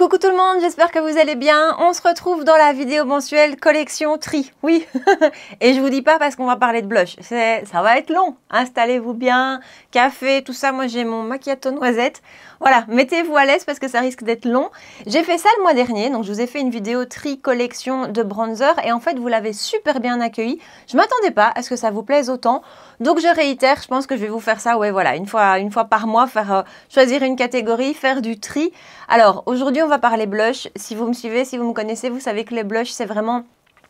Coucou tout le monde, j'espère que vous allez bien. On se retrouve dans la vidéo mensuelle collection tri. Oui, et je vous dis pas parce qu'on va parler de blush. Ça va être long. Installez-vous bien, café, tout ça. Moi j'ai mon macchiato noisette. Voilà, mettez-vous à l'aise parce que ça risque d'être long. J'ai fait ça le mois dernier, donc je vous ai fait une vidéo tri collection de bronzer et en fait vous l'avez super bien accueilli. Je m'attendais pas à ce que ça vous plaise autant. Donc je réitère, je pense que je vais vous faire ça, ouais, voilà, une fois, une fois par mois, faire euh, choisir une catégorie, faire du tri. Alors aujourd'hui, on va parler blush. Si vous me suivez, si vous me connaissez, vous savez que les blush c'est vraiment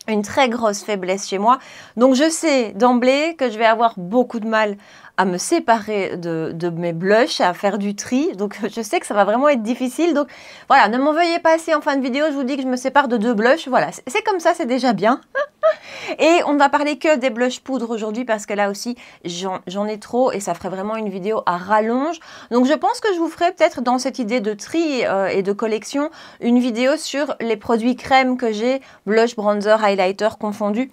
une très grosse faiblesse chez moi. Donc je sais d'emblée que je vais avoir beaucoup de mal à me séparer de, mes blushs, à faire du tri. Donc je sais que ça va vraiment être difficile. Donc voilà, ne m'en veuillez pas assez en fin de vidéo je vous dis que je me sépare de deux blushs. Voilà, c'est comme ça, c'est déjà bien. et on ne va parler que des blushs poudre aujourd'hui parce que là aussi j'en ai trop et ça ferait vraiment une vidéo à rallonge. Donc je pense que je vous ferai peut-être dans cette idée de tri euh, et de collection une vidéo sur les produits crème que j'ai, blush, bronzer, highlighter confondus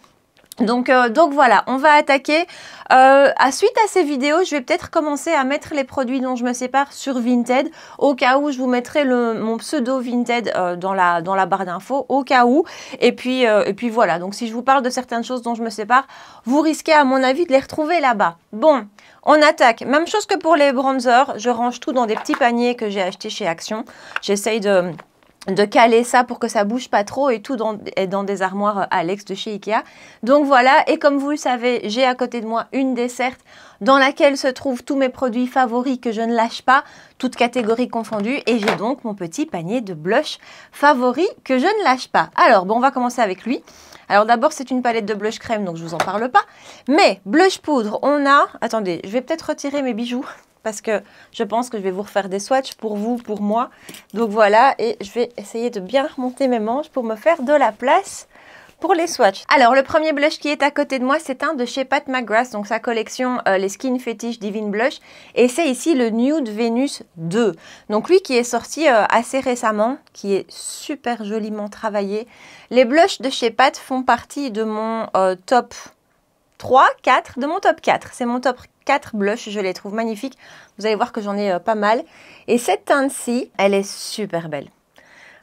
donc, euh, donc, voilà, on va attaquer. Euh, à suite à ces vidéos, je vais peut-être commencer à mettre les produits dont je me sépare sur Vinted, au cas où je vous mettrai mon pseudo Vinted euh, dans, la, dans la barre d'infos, au cas où. Et puis, et puis voilà, donc si je vous parle de certaines choses dont je me sépare, vous risquez à mon avis de les retrouver là-bas. Bon, on attaque. Même chose que pour les bronzers, je range tout dans des petits paniers que j'ai achetés chez Action. J'essaye de de caler ça pour que ça bouge pas trop et tout dans, est dans des armoires euh, Alex de chez Ikea. Donc voilà, et comme vous le savez, j'ai à côté de moi une desserte dans laquelle se trouvent tous mes produits favoris que je ne lâche pas, toutes catégories confondues, et j'ai donc mon petit panier de blush favoris que je ne lâche pas. Alors bon, on va commencer avec lui. Alors d'abord, c'est une palette de blush crème, donc je vous en parle pas. Mais blush poudre, on a... Attendez, je vais peut-être retirer mes bijoux parce que je pense que je vais vous refaire des swatchs pour vous, pour moi. Donc voilà, et je vais essayer de bien remonter mes manches pour me faire de la place pour les swatchs. Alors le premier blush qui est à côté de moi c'est un de chez Pat McGrath, donc sa collection euh, les Skin Fetish Divine Blush et c'est ici le Nude Venus 2. Donc lui qui est sorti euh, assez récemment, qui est super joliment travaillé. Les blushs de chez Pat font partie de mon euh, top 3, 4, de mon top 4. C'est mon top 4 quatre blushs. Je les trouve magnifiques. Vous allez voir que j'en ai euh, pas mal. Et cette teinte-ci, elle est super belle.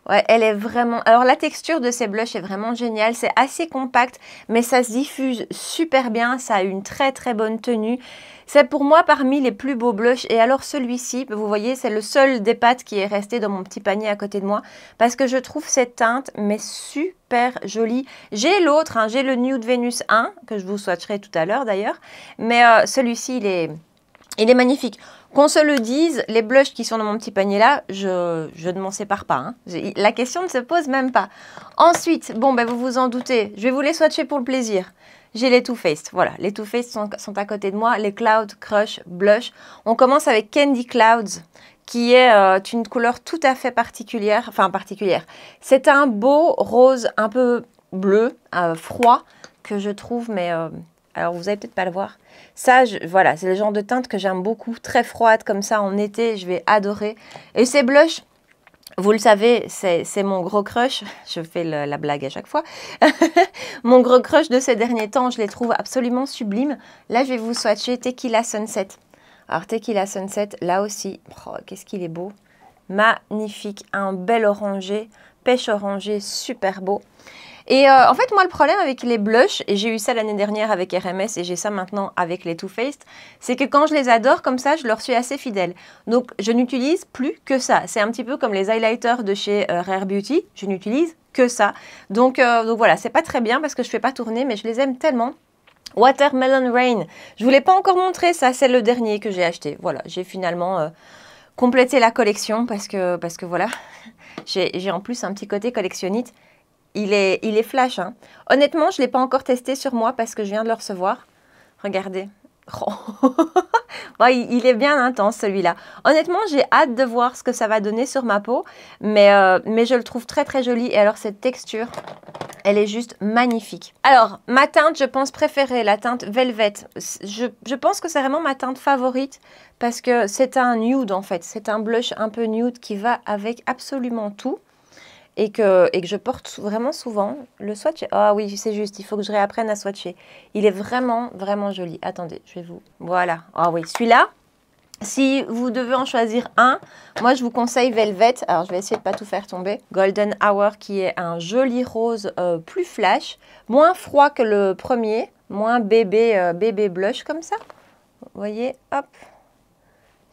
Ouais, elle est vraiment... Alors la texture de ces blushs est vraiment géniale, c'est assez compact, mais ça se diffuse super bien, ça a une très très bonne tenue. C'est pour moi parmi les plus beaux blushs. Et alors celui-ci, bah, vous voyez, c'est le seul des pâtes qui est resté dans mon petit panier à côté de moi parce que je trouve cette teinte mais super jolie. J'ai l'autre, hein, j'ai le Nude Venus 1 que je vous swatcherai tout à l'heure d'ailleurs. Mais euh, celui-ci, il est, il est magnifique. Qu'on se le dise, les blushs qui sont dans mon petit panier là, je, je ne m'en sépare pas. Hein. La question ne se pose même pas. Ensuite, bon, ben vous vous en doutez, je vais vous les swatcher pour le plaisir j'ai les Too Faced. Voilà, les Too Faced sont, à côté de moi, les Cloud, Crush, Blush. On commence avec Candy Clouds, qui est euh, une couleur tout à fait particulière, enfin particulière. C'est un beau rose un peu bleu, euh, froid, que je trouve, mais... Euh, alors vous n'allez peut-être pas le voir. Ça, voilà, c'est le genre de teinte que j'aime beaucoup, très froide comme ça en été, je vais adorer. Et ces blushs, vous le savez, c'est mon gros crush. Je fais la blague à chaque fois. mon gros crush de ces derniers temps, je les trouve absolument sublimes. Là, je vais vous swatcher Tequila Sunset. Alors, Tequila Sunset, là aussi, oh, qu'est-ce qu'il est beau. Magnifique, un bel orangé, pêche orangé, super beau. Et euh, en fait, moi, le problème avec les blushs, et j'ai eu ça l'année dernière avec RMS et j'ai ça maintenant avec les Too Faced, c'est que quand je les adore comme ça, je leur suis assez fidèle. Donc, je n'utilise plus que ça. C'est un petit peu comme les highlighters de chez euh, Rare Beauty, je n'utilise que ça. Euh, donc, voilà, c'est pas très bien parce que je fais pas tourner, mais je les aime tellement. Watermelon Rain, je vous l'ai pas encore montré, ça c'est le dernier que j'ai acheté. Voilà, j'ai finalement complété la collection parce que, parce que voilà, j'ai en plus un petit côté collectionniste il est, il est flash. Hein. Honnêtement, je ne l'ai pas encore testé sur moi parce que je viens de le recevoir. Regardez. Oh. il est bien intense celui-là. Honnêtement, j'ai hâte de voir ce que ça va donner sur ma peau, mais, euh, mais je le trouve très très joli. Et alors cette texture, elle est juste magnifique. Alors, ma teinte, je pense préférée, la teinte Velvet. Je, je pense que c'est vraiment ma teinte favorite parce que c'est un nude en fait. C'est un blush un peu nude qui va avec absolument tout et que, et que je porte vraiment souvent le swatch. Ah oui, c'est juste, il faut que je réapprenne à swatcher. Il est vraiment, vraiment joli. Attendez, je vais vous... Voilà. Ah oui, celui-là, si vous devez en choisir un, moi je vous conseille Velvet. Alors je vais essayer de pas tout faire tomber. Golden Hour qui est un joli rose euh, plus flash, moins froid que le premier, moins bébé, euh, bébé blush comme ça. Vous voyez, hop,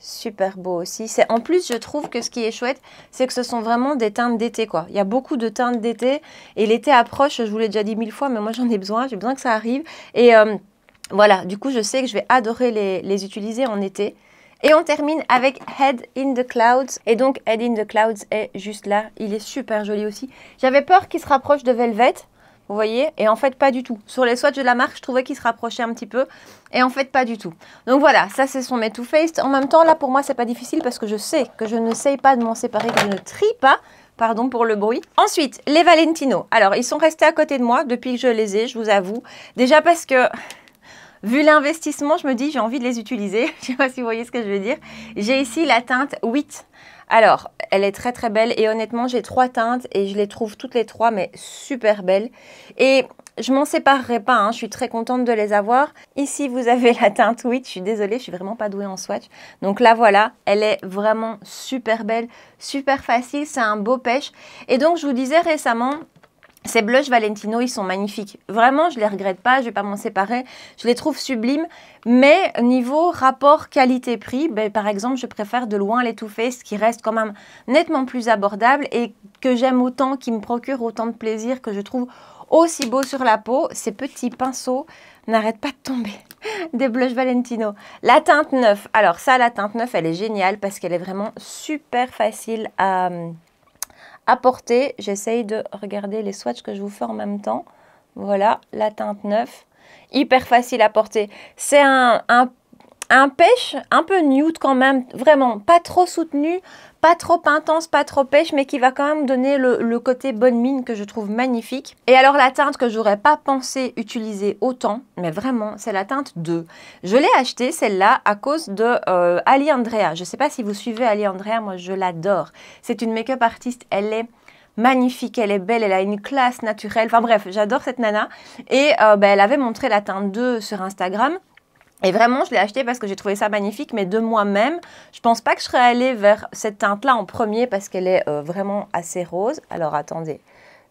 super beau aussi. C'est en plus, je trouve que ce qui est chouette, c'est que ce sont vraiment des teintes d'été quoi. Il y a beaucoup de teintes d'été et l'été approche. Je vous l'ai déjà dit mille fois, mais moi j'en ai besoin. J'ai besoin que ça arrive. Et euh, voilà, du coup, je sais que je vais adorer les, les utiliser en été. Et on termine avec Head in the Clouds. Et donc, Head in the Clouds est juste là. Il est super joli aussi. J'avais peur qu'il se rapproche de Velvet. Vous voyez Et en fait, pas du tout. Sur les swatchs de la marque, je trouvais qu'ils se rapprochaient un petit peu. Et en fait, pas du tout. Donc voilà, ça c'est son mes to Face. En même temps, là pour moi, c'est pas difficile parce que je sais que je ne sais pas de m'en séparer, que je ne trie pas. Pardon pour le bruit. Ensuite, les Valentino. Alors, ils sont restés à côté de moi depuis que je les ai, je vous avoue. Déjà parce que vu l'investissement, je me dis j'ai envie de les utiliser. je sais pas si vous voyez ce que je veux dire. J'ai ici la teinte 8 alors, elle est très très belle et honnêtement, j'ai trois teintes et je les trouve toutes les trois, mais super belles. Et je m'en séparerai pas, hein, je suis très contente de les avoir. Ici, vous avez la teinte Witch, je suis désolée, je suis vraiment pas douée en swatch. Donc là, voilà, elle est vraiment super belle, super facile, c'est un beau pêche. Et donc, je vous disais récemment, ces blushs Valentino, ils sont magnifiques. Vraiment, je les regrette pas, je vais pas m'en séparer. Je les trouve sublimes, mais niveau rapport qualité-prix, ben, par exemple, je préfère de loin les Too qui reste quand même nettement plus abordable et que j'aime autant, qui me procure autant de plaisir, que je trouve aussi beau sur la peau. Ces petits pinceaux n'arrêtent pas de tomber. Des blushs Valentino. La teinte 9. Alors ça, la teinte 9, elle est géniale parce qu'elle est vraiment super facile à apporter. J'essaye de regarder les swatches que je vous fais en même temps. Voilà, la teinte neuve. Hyper facile à porter. C'est un, un, un pêche un peu nude quand même, vraiment pas trop soutenu, pas trop intense, pas trop pêche, mais qui va quand même donner le, côté bonne mine que je trouve magnifique. Et alors la teinte que j'aurais pas pensé utiliser autant, mais vraiment, c'est la teinte 2. Je l'ai achetée, celle-là, à cause de euh, Ali Andrea. Je sais pas si vous suivez Ali Andrea, moi je l'adore. C'est une make-up artiste, elle est magnifique, elle est belle, elle a une classe naturelle. Enfin bref, j'adore cette nana. Et euh, ben, elle avait montré la teinte 2 sur Instagram. Et vraiment, je l'ai acheté parce que j'ai trouvé ça magnifique, mais de moi-même, je pense pas que je serais allée vers cette teinte-là en premier parce qu'elle est euh, vraiment assez rose. Alors attendez,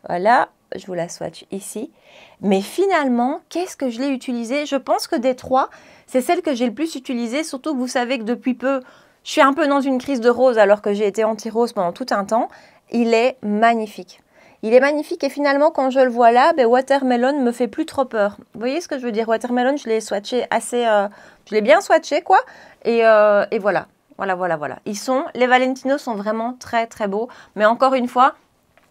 voilà, je vous la swatch ici. Mais finalement, qu'est-ce que je l'ai utilisée Je pense que des trois, c'est celle que j'ai le plus utilisée, surtout que vous savez que depuis peu, je suis un peu dans une crise de rose alors que j'ai été anti-rose pendant tout un temps. Il est magnifique. Il est magnifique et finalement, quand je le vois là, ben, Watermelon me fait plus trop peur. Vous voyez ce que je veux dire Watermelon, je l'ai swatché assez... Euh, je l'ai bien swatché, quoi. Euh, et, voilà, voilà, voilà, voilà. Ils sont... Les Valentino sont vraiment très, très beaux. Mais encore une fois,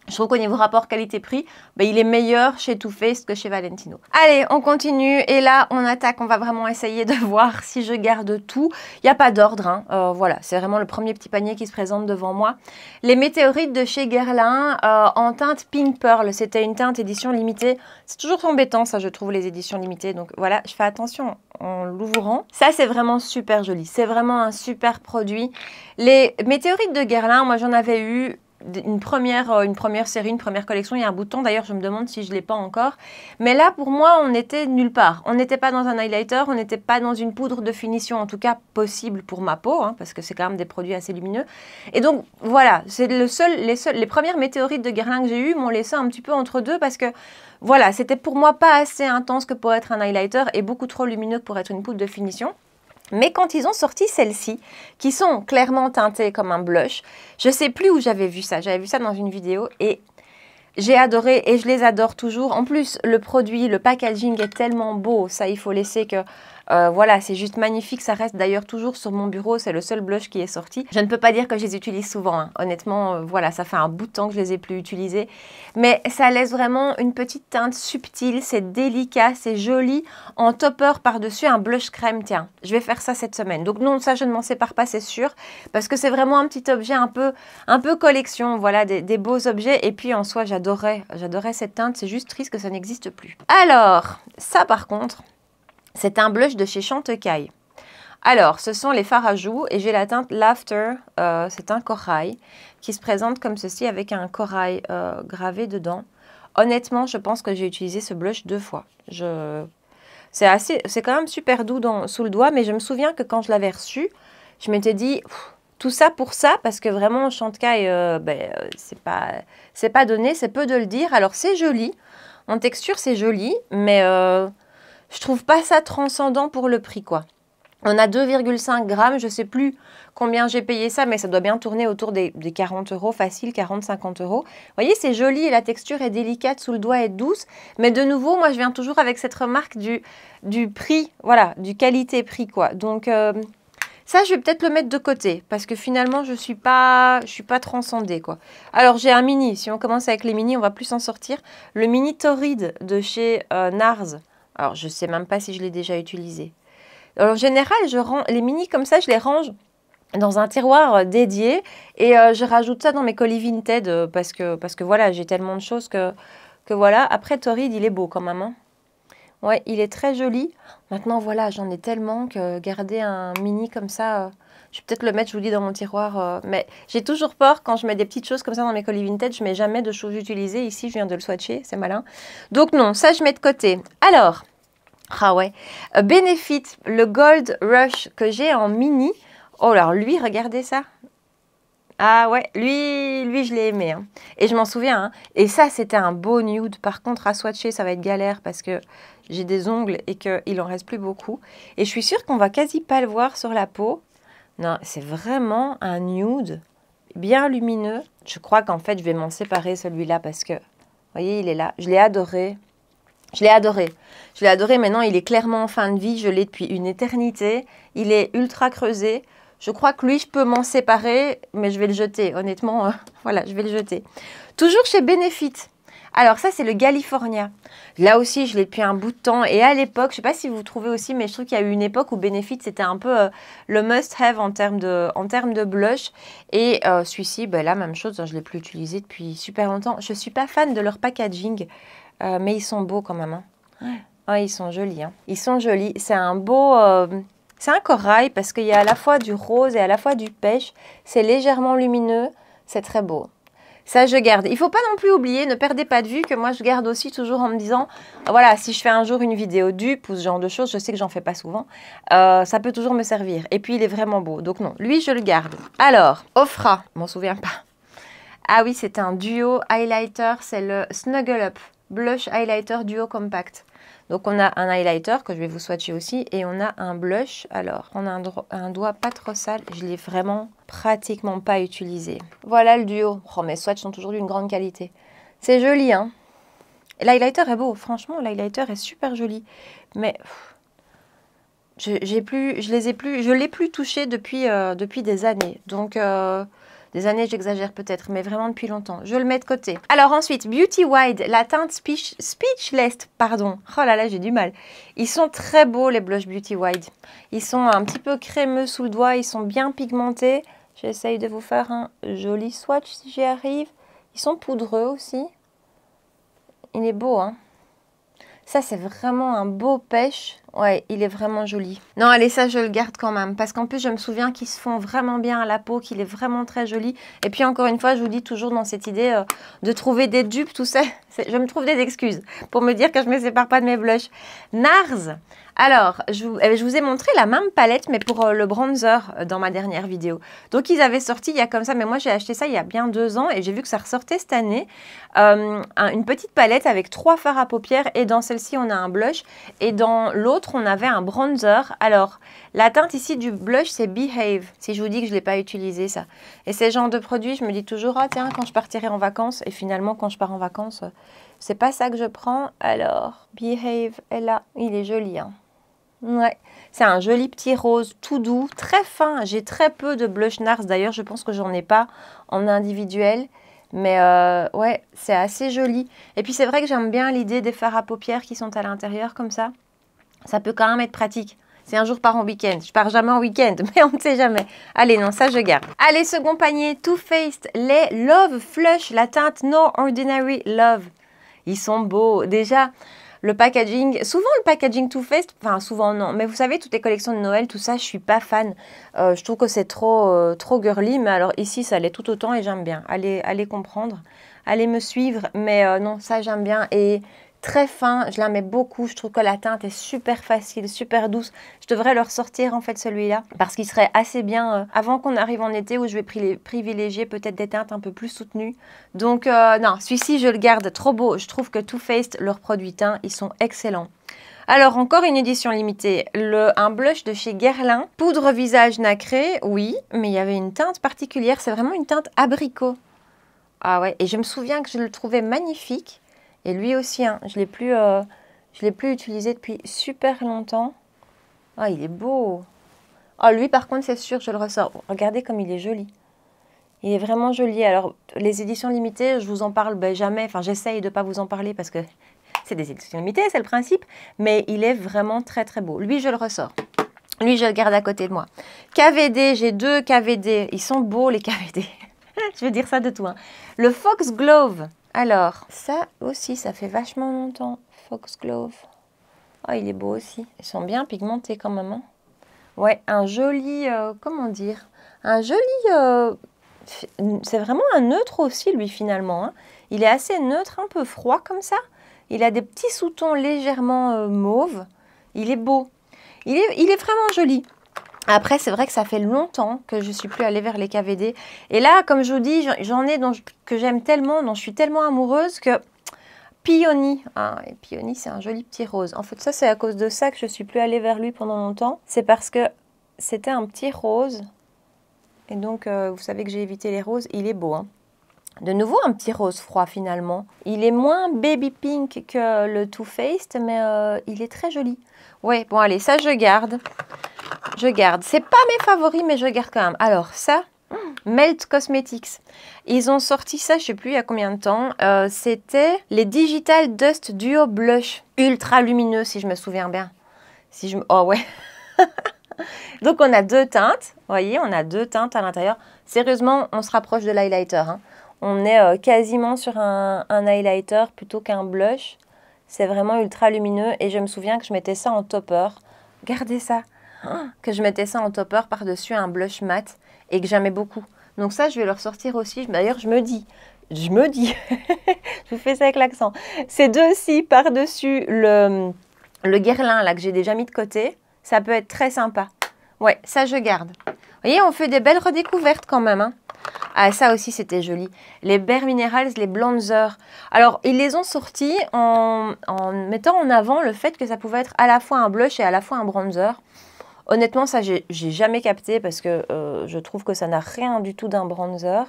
je trouve qu'au niveau rapport qualité-prix, bah, il est meilleur chez Too Faced que chez Valentino. Allez, on continue. Et là, on attaque. On va vraiment essayer de voir si je garde tout. Il n'y a pas d'ordre. Hein. Euh, voilà, c'est vraiment le premier petit panier qui se présente devant moi. Les météorites de chez Guerlain euh, en teinte Pink Pearl. C'était une teinte édition limitée. C'est toujours embêtant, ça, je trouve, les éditions limitées. Donc voilà, je fais attention en l'ouvrant. Ça, c'est vraiment super joli. C'est vraiment un super produit. Les météorites de Guerlain, moi, j'en avais eu une première, euh, une première série, une première collection, il y a un bouton. D'ailleurs, je me demande si je ne l'ai pas encore. Mais là, pour moi, on était nulle part. On n'était pas dans un highlighter, on n'était pas dans une poudre de finition, en tout cas possible pour ma peau, hein, parce que c'est quand même des produits assez lumineux. Et donc, voilà, c'est le seul, les, les premières météorites de Guerlain que j'ai eues m'ont laissé un petit peu entre deux, parce que, voilà, c'était pour moi pas assez intense que pour être un highlighter et beaucoup trop lumineux pour être une poudre de finition. Mais quand ils ont sorti celles-ci, qui sont clairement teintées comme un blush, je ne sais plus où j'avais vu ça. J'avais vu ça dans une vidéo et j'ai adoré et je les adore toujours. En plus, le produit, le packaging est tellement beau. Ça, il faut laisser que euh, voilà, c'est juste magnifique. Ça reste d'ailleurs toujours sur mon bureau. C'est le seul blush qui est sorti. Je ne peux pas dire que je les utilise souvent. Hein. Honnêtement, euh, voilà, ça fait un bout de temps que je les ai plus utilisés. Mais ça laisse vraiment une petite teinte subtile. C'est délicat, c'est joli. En topper par-dessus un blush crème. Tiens, je vais faire ça cette semaine. Donc non, ça je ne m'en sépare pas, c'est sûr. Parce que c'est vraiment un petit objet un peu, un peu collection. Voilà, des, des beaux objets. Et puis en soi, j'adorais, j'adorais cette teinte. C'est juste triste que ça n'existe plus. Alors, ça par contre, c'est un blush de chez Chantecaille. Alors, ce sont les fards à joues et j'ai la teinte Laughter, euh, c'est un corail, qui se présente comme ceci avec un corail euh, gravé dedans. Honnêtement, je pense que j'ai utilisé ce blush deux fois. C'est assez, c'est quand même super doux sous le doigt, mais je me souviens que quand je l'avais reçu, je m'étais dit, tout ça pour ça, parce que vraiment, Chantecaille, euh, ben, c'est pas donné, c'est peu de le dire. Alors, c'est joli, en texture, c'est joli, mais je trouve pas ça transcendant pour le prix, quoi. On a 2,5 grammes, je sais plus combien j'ai payé ça, mais ça doit bien tourner autour des, 40 euros, facile, 40-50 euros. Vous voyez, c'est joli et la texture est délicate, sous le doigt est douce. Mais de nouveau, moi, je viens toujours avec cette remarque du, du prix, voilà, du qualité-prix, quoi. Donc, euh, ça, je vais peut-être le mettre de côté, parce que finalement, je ne suis, pas, je suis pas transcendée, quoi. Alors, j'ai un mini. Si on commence avec les mini, on va plus s'en sortir. Le mini Torrid de chez euh, Nars. Alors, je ne sais même pas si je l'ai déjà utilisé. Alors, en général, je rends, les mini comme ça, je les range dans un tiroir euh, dédié et euh, je rajoute ça dans mes colis Vinted euh, parce que, parce que voilà, j'ai tellement de choses que, que voilà. Après, Torrid, il est beau quand même. Hein. Ouais, il est très joli. Maintenant, voilà, j'en ai tellement que garder un mini comme ça, je vais peut-être le mettre, je vous dis, dans mon tiroir. Euh, mais j'ai toujours peur quand je mets des petites choses comme ça dans mes colis vintage. Je mets jamais de choses utilisées. Ici, je viens de le swatcher, c'est malin. Donc non, ça, je mets de côté. Alors, ah ouais, euh, Benefit, le Gold Rush que j'ai en mini. Oh, alors lui, regardez ça. Ah ouais, lui, lui je l'ai aimé. Hein. Et je m'en souviens. Hein. Et ça, c'était un beau nude. Par contre, à swatcher, ça va être galère parce que j'ai des ongles et qu'il en reste plus beaucoup. Et je suis sûre qu'on va quasi pas le voir sur la peau. Non, c'est vraiment un nude bien lumineux. Je crois qu'en fait, je vais m'en séparer celui-là parce que, vous voyez, il est là. Je l'ai adoré. Je l'ai adoré. Je l'ai adoré. Maintenant, il est clairement en fin de vie. Je l'ai depuis une éternité. Il est ultra creusé. Je crois que lui, je peux m'en séparer, mais je vais le jeter. Honnêtement, voilà, je vais le jeter. Toujours chez Benefit. Alors ça, c'est le California. Là aussi, je l'ai depuis un bout de temps. Et à l'époque, je sais pas si vous trouvez aussi, mais je trouve qu'il y a eu une époque où Benefit, c'était un peu euh, le must-have en termes de, en termes de blush. Et euh, celui-ci, ben là, même chose, hein, je ne l'ai plus utilisé depuis super longtemps. Je ne suis pas fan de leur packaging, euh, mais ils sont beaux quand même. Hein. ils sont jolis. Hein. Ils sont jolis. C'est un beau... c'est un corail parce qu'il y a à la fois du rose et à la fois du pêche. C'est légèrement lumineux. C'est très beau. Ça, je garde. Il ne faut pas non plus oublier, ne perdez pas de vue que moi, je garde aussi toujours en me disant, ah, voilà, si je fais un jour une vidéo dupe ou ce genre de choses, je sais que j'en fais pas souvent, euh, ça peut toujours me servir. Et puis, il est vraiment beau. Donc non, lui, je le garde. Alors, Ofra, m'en souviens pas. Ah oui, c'est un duo highlighter, c'est le Snuggle Up Blush Highlighter Duo Compact. Donc on a un highlighter que je vais vous swatcher aussi et on a un blush. Alors on a un, doigt pas trop sale, je l'ai vraiment pratiquement pas utilisé. Voilà le duo. Oh mes swatchs sont toujours d'une grande qualité. C'est joli hein. L'highlighter est beau, franchement l'highlighter est super joli. Mais j'ai je, plus, je les ai plus, je l'ai plus touché depuis, euh, depuis des années. Donc euh, des années, j'exagère peut-être, mais vraiment depuis longtemps. Je le mets de côté. Alors ensuite, Beauty Wide, la teinte speech, Speechless, pardon. Oh là là, j'ai du mal. Ils sont très beaux les blushs Beauty Wide. Ils sont un petit peu crémeux sous le doigt, ils sont bien pigmentés. J'essaye de vous faire un joli swatch si j'y arrive. Ils sont poudreux aussi. Il est beau, hein ça, c'est vraiment un beau pêche. Ouais, il est vraiment joli. Non, allez, ça, je le garde quand même. Parce qu'en plus, je me souviens qu'ils se font vraiment bien à la peau, qu'il est vraiment très joli. Et puis, encore une fois, je vous dis toujours dans cette idée euh, de trouver des dupes, tout ça. Je me trouve des excuses pour me dire que je ne me sépare pas de mes blushs. NARS alors, eh, je vous, ai montré la même palette, mais pour euh, le bronzer euh, dans ma dernière vidéo. Donc, ils avaient sorti il y a comme ça, mais moi, j'ai acheté ça il y a bien deux ans et j'ai vu que ça ressortait cette année. Euh, une petite palette avec trois fards à paupières et dans celle-ci, on a un blush et dans l'autre, on avait un bronzer. Alors, la teinte ici du blush, c'est Behave, si je vous dis que je ne l'ai pas utilisé, ça. Et ces genres de produits, je me dis toujours, ah tiens, quand je partirai en vacances, et finalement, quand je pars en vacances c'est pas ça que je prends, alors Behave est là, il est joli. Hein. Ouais, c'est un joli petit rose, tout doux, très fin. J'ai très peu de blush nars d'ailleurs, je pense que j'en ai pas en individuel. Mais euh, ouais, c'est assez joli. Et puis c'est vrai que j'aime bien l'idée des fards à paupières qui sont à l'intérieur comme ça. Ça peut quand même être pratique. C'est un jour par en week-end. Je pars jamais en week-end, mais on ne sait jamais. Allez, non, ça je garde. Allez, second panier, Too Faced, les Love Flush, la teinte No Ordinary Love. Ils sont beaux. Déjà, le packaging, souvent le packaging Too Faced, enfin souvent non, mais vous savez, toutes les collections de Noël, tout ça, je suis pas fan. Euh, je trouve que c'est trop, euh, trop girly, mais alors ici, ça l'est tout autant et j'aime bien. Allez, allez comprendre, allez me suivre, mais euh, non, ça j'aime bien. Et très fin. Je la mets beaucoup. Je trouve que la teinte est super facile, super douce. Je devrais leur sortir en fait celui-là parce qu'il serait assez bien euh, avant qu'on arrive en été où je vais privilégier peut-être des teintes un peu plus soutenues. Donc euh, non, celui-ci je le garde trop beau. Je trouve que Too Faced, leurs produits teints, ils sont excellents. Alors, encore une édition limitée, le, un blush de chez Guerlain. Poudre visage nacré, oui, mais il y avait une teinte particulière, c'est vraiment une teinte abricot. Ah ouais, et je me souviens que je le trouvais magnifique. Et lui aussi, hein, je ne euh, l'ai plus, utilisé depuis super longtemps. Ah, il est beau. Ah, lui, par contre, c'est sûr, je le ressors. Regardez comme il est joli. Il est vraiment joli. Alors, les éditions limitées, je vous en parle ben, jamais. Enfin, j'essaye de ne pas vous en parler parce que c'est des éditions limitées, c'est le principe. Mais il est vraiment très, très beau. Lui, je le ressors. Lui, je le garde à côté de moi. KVD, j'ai deux KVD. Ils sont beaux, les KVD. je veux dire ça de tout. Hein. Le Fox Glove. Alors, ça aussi, ça fait vachement longtemps. Foxglove. Oh, il est beau aussi. Ils sont bien pigmentés quand même. Hein. ouais, un joli, euh, comment dire, un joli, euh, c'est vraiment un neutre aussi lui finalement. Hein. il est assez neutre, un peu froid comme ça. Il a des petits sous-tons légèrement euh, mauves. Il est beau. il est vraiment joli. Après, c'est vrai que ça fait longtemps que je ne suis plus allée vers les KVD. Et là, comme je vous dis, j'en ai que j'aime tellement, dont je suis tellement amoureuse que Peony, ah, et Peony, c'est un joli petit rose. En fait, ça, c'est à cause de ça que je ne suis plus allée vers lui pendant longtemps. C'est parce que c'était un petit rose. Et donc, euh, vous savez que j'ai évité les roses. Il est beau, hein. De nouveau, un petit rose froid, finalement. Il est moins baby pink que le Too Faced, mais euh, il est très joli. Ouais, bon, allez, ça, je garde. Je garde. C'est pas mes favoris, mais je garde quand même. Alors, ça, Melt Cosmetics. Ils ont sorti ça, je sais plus il y a combien de temps. Euh, c'était les Digital Dust Duo Blush. Ultra lumineux, si je me souviens bien. Si je... Oh ouais Donc on a deux teintes, vous voyez, on a deux teintes à l'intérieur. Sérieusement, on se rapproche de l'highlighter. Hein. On est euh, quasiment sur un, un highlighter plutôt qu'un blush. C'est vraiment ultra lumineux et je me souviens que je mettais ça en topper. Gardez ça, que je mettais ça en topper par-dessus un blush mat et que j'aimais beaucoup. Donc ça, je vais le ressortir aussi. D'ailleurs, je me dis, je me dis, je vous fais ça avec l'accent, ces deux-ci par-dessus le, le guerlin là que j'ai déjà mis de côté, ça peut être très sympa. Ouais, ça je garde. Vous voyez, on fait des belles redécouvertes quand même. Hein. Ah, ça aussi, c'était joli. Les Bare Minerals, les Bronzers. Alors, ils les ont sortis en, mettant en avant le fait que ça pouvait être à la fois un blush et à la fois un bronzer. Honnêtement, ça, j'ai jamais capté parce que euh, je trouve que ça n'a rien du tout d'un bronzer.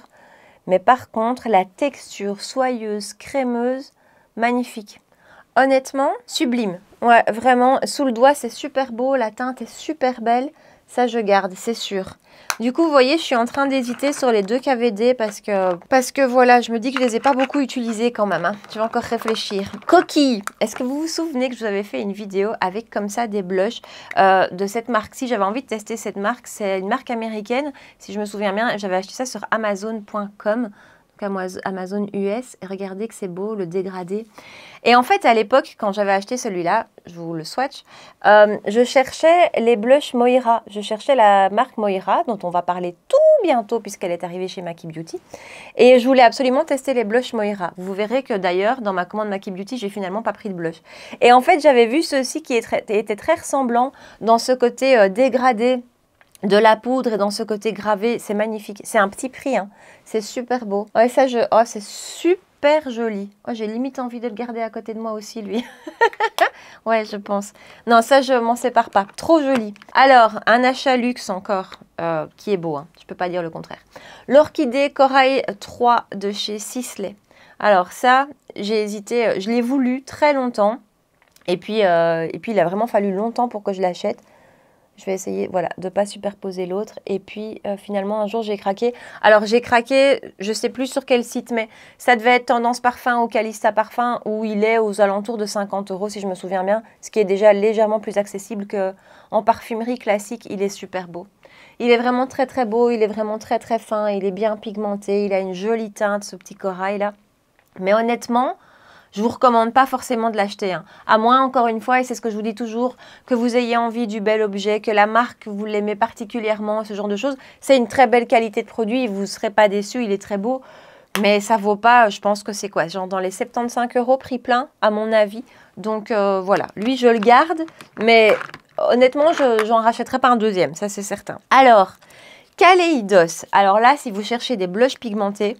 Mais par contre, la texture soyeuse, crémeuse, magnifique. Honnêtement, sublime. Ouais, vraiment, sous le doigt, c'est super beau, la teinte est super belle. Ça, je garde, c'est sûr. Du coup, vous voyez, je suis en train d'hésiter sur les deux KVD parce que, parce que voilà, je me dis que je les ai pas beaucoup utilisés quand même. Hein. Je vais encore réfléchir. Coquille Est-ce que vous vous souvenez que je vous avais fait une vidéo avec comme ça des blushs euh, de cette marque Si J'avais envie de tester cette marque. C'est une marque américaine. Si je me souviens bien, j'avais acheté ça sur Amazon.com. Amazon US, regardez que c'est beau, le dégradé. Et en fait, à l'époque, quand j'avais acheté celui-là, je vous le swatch, euh, je cherchais les blushs Moira. Je cherchais la marque Moira, dont on va parler tout bientôt, puisqu'elle est arrivée chez Maki Beauty. Et je voulais absolument tester les blushs Moira. Vous verrez que d'ailleurs, dans ma commande Maki Beauty, j'ai finalement pas pris de blush. Et en fait, j'avais vu ceci qui était très, était ressemblant dans ce côté euh, dégradé de la poudre et dans ce côté gravé, c'est magnifique. C'est un petit prix, hein. c'est super beau. Ouais, ça, je... oh, c'est super joli. Oh, J'ai limite envie de le garder à côté de moi aussi, lui. ouais, je pense. Non, ça, je m'en sépare pas. Trop joli. Alors, un achat luxe encore, euh, qui est beau. Hein. Je ne peux pas dire le contraire. L'orchidée Corail 3 de chez Sisley. Alors ça, j'ai hésité, euh, je l'ai voulu très longtemps. Et puis, euh, et puis, il a vraiment fallu longtemps pour que je l'achète je vais essayer voilà, de ne pas superposer l'autre. Et puis euh, finalement, un jour, j'ai craqué. Alors j'ai craqué, je ne sais plus sur quel site, mais ça devait être Tendance Parfum ou Calista Parfum, où il est aux alentours de 50 euros, si je me souviens bien, ce qui est déjà légèrement plus accessible qu'en parfumerie classique. Il est super beau. Il est vraiment très très beau, il est vraiment très très fin, il est bien pigmenté, il a une jolie teinte, ce petit corail là. Mais honnêtement, je vous recommande pas forcément de l'acheter. Hein. À moins, encore une fois, et c'est ce que je vous dis toujours, que vous ayez envie du bel objet, que la marque, vous l'aimez particulièrement, ce genre de choses. C'est une très belle qualité de produit, vous ne serez pas déçu, il est très beau. Mais ça vaut pas, je pense que c'est quoi Genre dans les 75 euros prix plein, à mon avis. Donc euh, voilà, lui je le garde, mais honnêtement, je n'en rachèterai pas un deuxième, ça c'est certain. Alors, Kaleidos. Alors là, si vous cherchez des blushs pigmentés,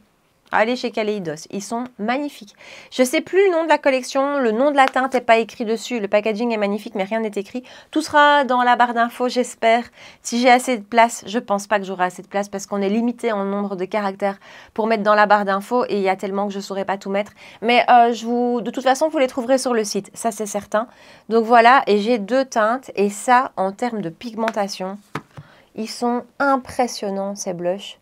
Allez chez Kaleidos, ils sont magnifiques. Je ne sais plus le nom de la collection, le nom de la teinte n'est pas écrit dessus, le packaging est magnifique mais rien n'est écrit. Tout sera dans la barre d'infos, j'espère. Si j'ai assez de place, je ne pense pas que j'aurai assez de place parce qu'on est limité en nombre de caractères pour mettre dans la barre d'infos et il y a tellement que je ne saurais pas tout mettre. Mais euh, je vous, de toute façon, vous les trouverez sur le site, ça c'est certain. Donc voilà, et j'ai deux teintes et ça en termes de pigmentation, ils sont impressionnants ces blushs.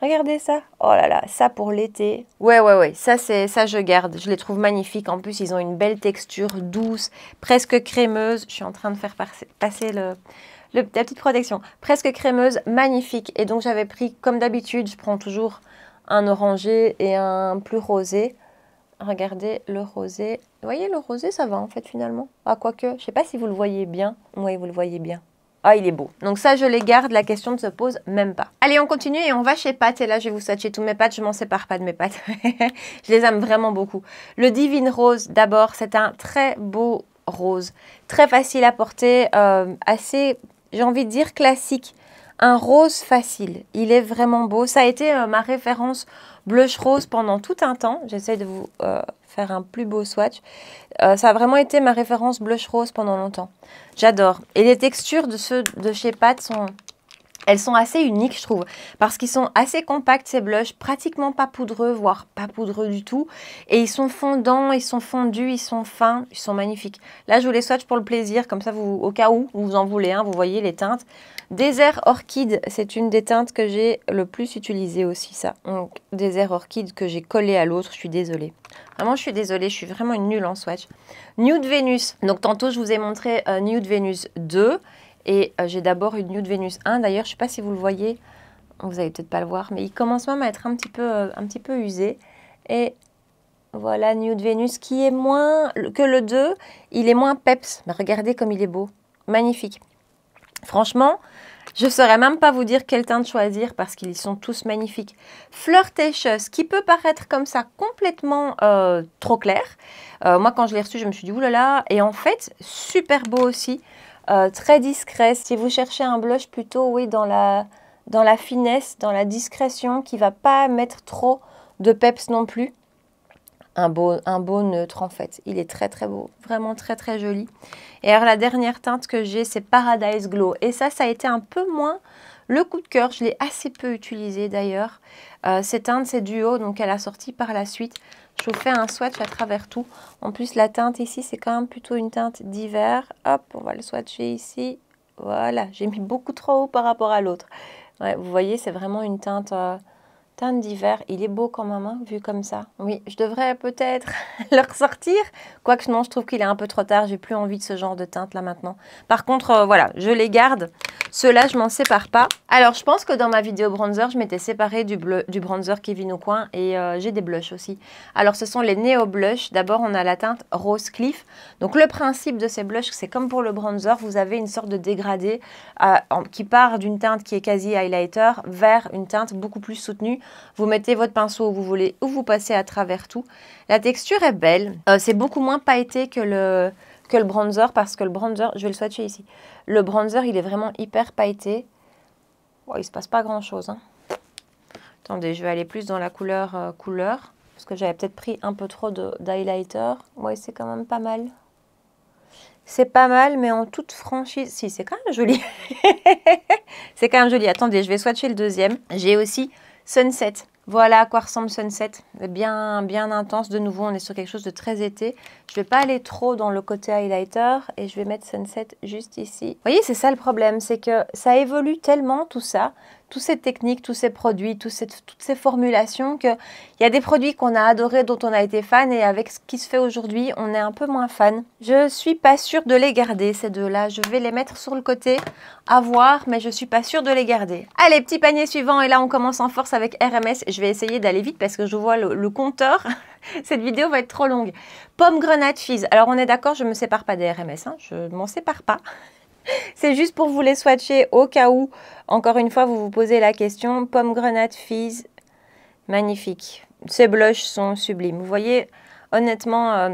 Regardez ça. Oh là là, ça pour l'été. Ouais, ouais, ouais. Ça, c'est, ça, je garde. Je les trouve magnifiques. En plus, ils ont une belle texture douce, presque crémeuse. Je suis en train de faire passer la petite protection. Presque crémeuse, magnifique. Et donc, j'avais pris, comme d'habitude, je prends toujours un orangé et un plus rosé. Regardez le rosé. Vous voyez, le rosé, ça va en fait, finalement. Ah, quoique, je ne sais pas si vous le voyez bien. Oui, vous le voyez bien. Ah, il est beau. Donc ça, je les garde, la question ne se pose même pas. Allez, on continue et on va chez Pâtes. Et là, je vais vous swatcher tous mes pattes. Je m'en sépare pas de mes Pâtes. je les aime vraiment beaucoup. Le Divine Rose, d'abord, c'est un très beau rose. Très facile à porter, euh, assez, j'ai envie de dire, classique un rose facile. Il est vraiment beau. Ça a été euh, ma référence blush rose pendant tout un temps. J'essaie de vous euh, faire un plus beau swatch. Euh, ça a vraiment été ma référence blush rose pendant longtemps. J'adore. Et les textures de ceux de chez Pat sont... Elles sont assez uniques, je trouve, parce qu'ils sont assez compacts, ces blushs, pratiquement pas poudreux, voire pas poudreux du tout. Et ils sont fondants, ils sont fondus, ils sont fins, ils sont magnifiques. Là, je vous les swatch pour le plaisir, comme ça, vous, au cas où vous en voulez vous voyez les teintes. Désert orchide, c'est une des teintes que j'ai le plus utilisée aussi, ça. Donc, désert Orchid que j'ai collé à l'autre, je suis désolée. Vraiment, je suis désolée, je suis vraiment une nulle en swatch. Nude Venus. Donc, tantôt, je vous ai montré euh, Nude Venus 2. Et euh, j'ai d'abord une Nude Venus 1. D'ailleurs, je ne sais pas si vous le voyez. Vous n'allez peut-être pas le voir, mais il commence même à être un petit peu, euh, un petit peu usé. Et voilà, Nude Venus qui est moins que le 2. Il est moins peps. Mais bah, regardez comme il est beau. Magnifique. Franchement, je ne saurais même pas vous dire quel teint de choisir parce qu'ils sont tous magnifiques. Flirtatious, qui peut paraître comme ça complètement euh, trop clair. Euh, moi, quand je l'ai reçu, je me suis dit, oulala. Et en fait, super beau aussi, euh, très discret. Si vous cherchez un blush plutôt, oui, dans la, dans la finesse, dans la discrétion, qui ne va pas mettre trop de peps non plus un beau, un beau neutre en fait. Il est très très beau, vraiment très très joli. Et alors la dernière teinte que j'ai, c'est Paradise Glow. Et ça, ça a été un peu moins le coup de cœur. Je l'ai assez peu utilisé d'ailleurs. Euh, cette teinte, c'est duo, donc elle a sorti par la suite. Je vous fais un swatch à travers tout. En plus, la teinte ici, c'est quand même plutôt une teinte d'hiver. Hop, on va le swatcher ici. Voilà, j'ai mis beaucoup trop haut par rapport à l'autre. vous voyez, c'est vraiment une teinte... Euh, Teinte d'hiver, il est beau quand même, vu comme ça. Oui, je devrais peut-être le ressortir. Quoique non, je trouve qu'il est un peu trop tard, j'ai plus envie de ce genre de teinte là maintenant. Par contre, euh, voilà, je les garde. Cela, je m'en sépare pas. Alors, je pense que dans ma vidéo bronzer, je m'étais séparée du, bleu, du bronzer Kevin au coin et euh, j'ai des blushs aussi. Alors, ce sont les néo Blush. D'abord, on a la teinte Rose Cliff. Donc, le principe de ces blushs, c'est comme pour le bronzer, vous avez une sorte de dégradé euh, qui part d'une teinte qui est quasi highlighter vers une teinte beaucoup plus soutenue. Vous mettez votre pinceau où vous voulez ou vous passez à travers tout. La texture est belle. Euh, c'est beaucoup moins pailleté que le que le bronzer parce que le bronzer, je vais le swatcher ici. Le bronzer, il est vraiment hyper pailleté. Oh, il se passe pas grand-chose. Hein. Attendez, je vais aller plus dans la couleur euh, couleur parce que j'avais peut-être pris un peu trop d'highlighter. Ouais, c'est quand même pas mal. C'est pas mal, mais en toute franchise... Si, c'est quand même joli. c'est quand même joli. Attendez, je vais swatcher le deuxième. J'ai aussi Sunset. Voilà à quoi ressemble Sunset, bien, bien intense. De nouveau, on est sur quelque chose de très été. Je ne vais pas aller trop dans le côté highlighter et je vais mettre Sunset juste ici. Vous voyez, c'est ça le problème, c'est que ça évolue tellement tout ça toutes ces techniques, tous ces produits, toutes ces, toutes ces formulations, qu'il y a des produits qu'on a adorés, dont on a été fan, et avec ce qui se fait aujourd'hui, on est un peu moins fan. Je ne suis pas sûre de les garder, ces deux-là. Je vais les mettre sur le côté à voir, mais je ne suis pas sûre de les garder. Allez, petit panier suivant, et là on commence en force avec RMS. Je vais essayer d'aller vite parce que je vois le, compteur. Cette vidéo va être trop longue. Pomme grenade fizz. Alors on est d'accord, je ne me sépare pas des RMS, hein. je ne m'en sépare pas. C'est juste pour vous les swatcher au cas où, encore une fois, vous vous posez la question. Pomme grenade Fizz, magnifique. Ces blushs sont sublimes. Vous voyez, honnêtement, euh,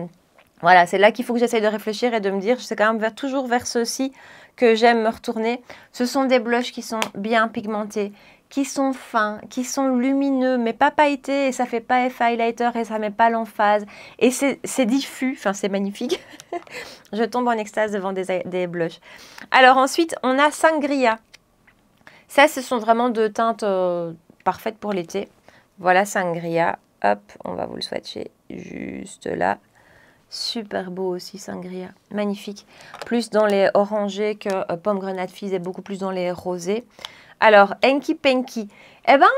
voilà, c'est là qu'il faut que j'essaye de réfléchir et de me dire, c'est quand même toujours vers ceci que j'aime me retourner. Ce sont des blushs qui sont bien pigmentés, qui sont fins, qui sont lumineux, mais pas pailletés, et ça fait pas F highlighter, et ça met pas l'emphase, et c'est diffus, enfin c'est magnifique. Je tombe en extase devant des, blushs. Alors ensuite, on a Sangria. Ça, ce sont vraiment deux teintes euh, parfaites pour l'été. Voilà Sangria. Hop, on va vous le swatcher juste là. Super beau aussi, sangria. Magnifique. Plus dans les orangés que euh, pommes pomme grenade et beaucoup plus dans les rosés. Alors, Enki Penki. Eh ben,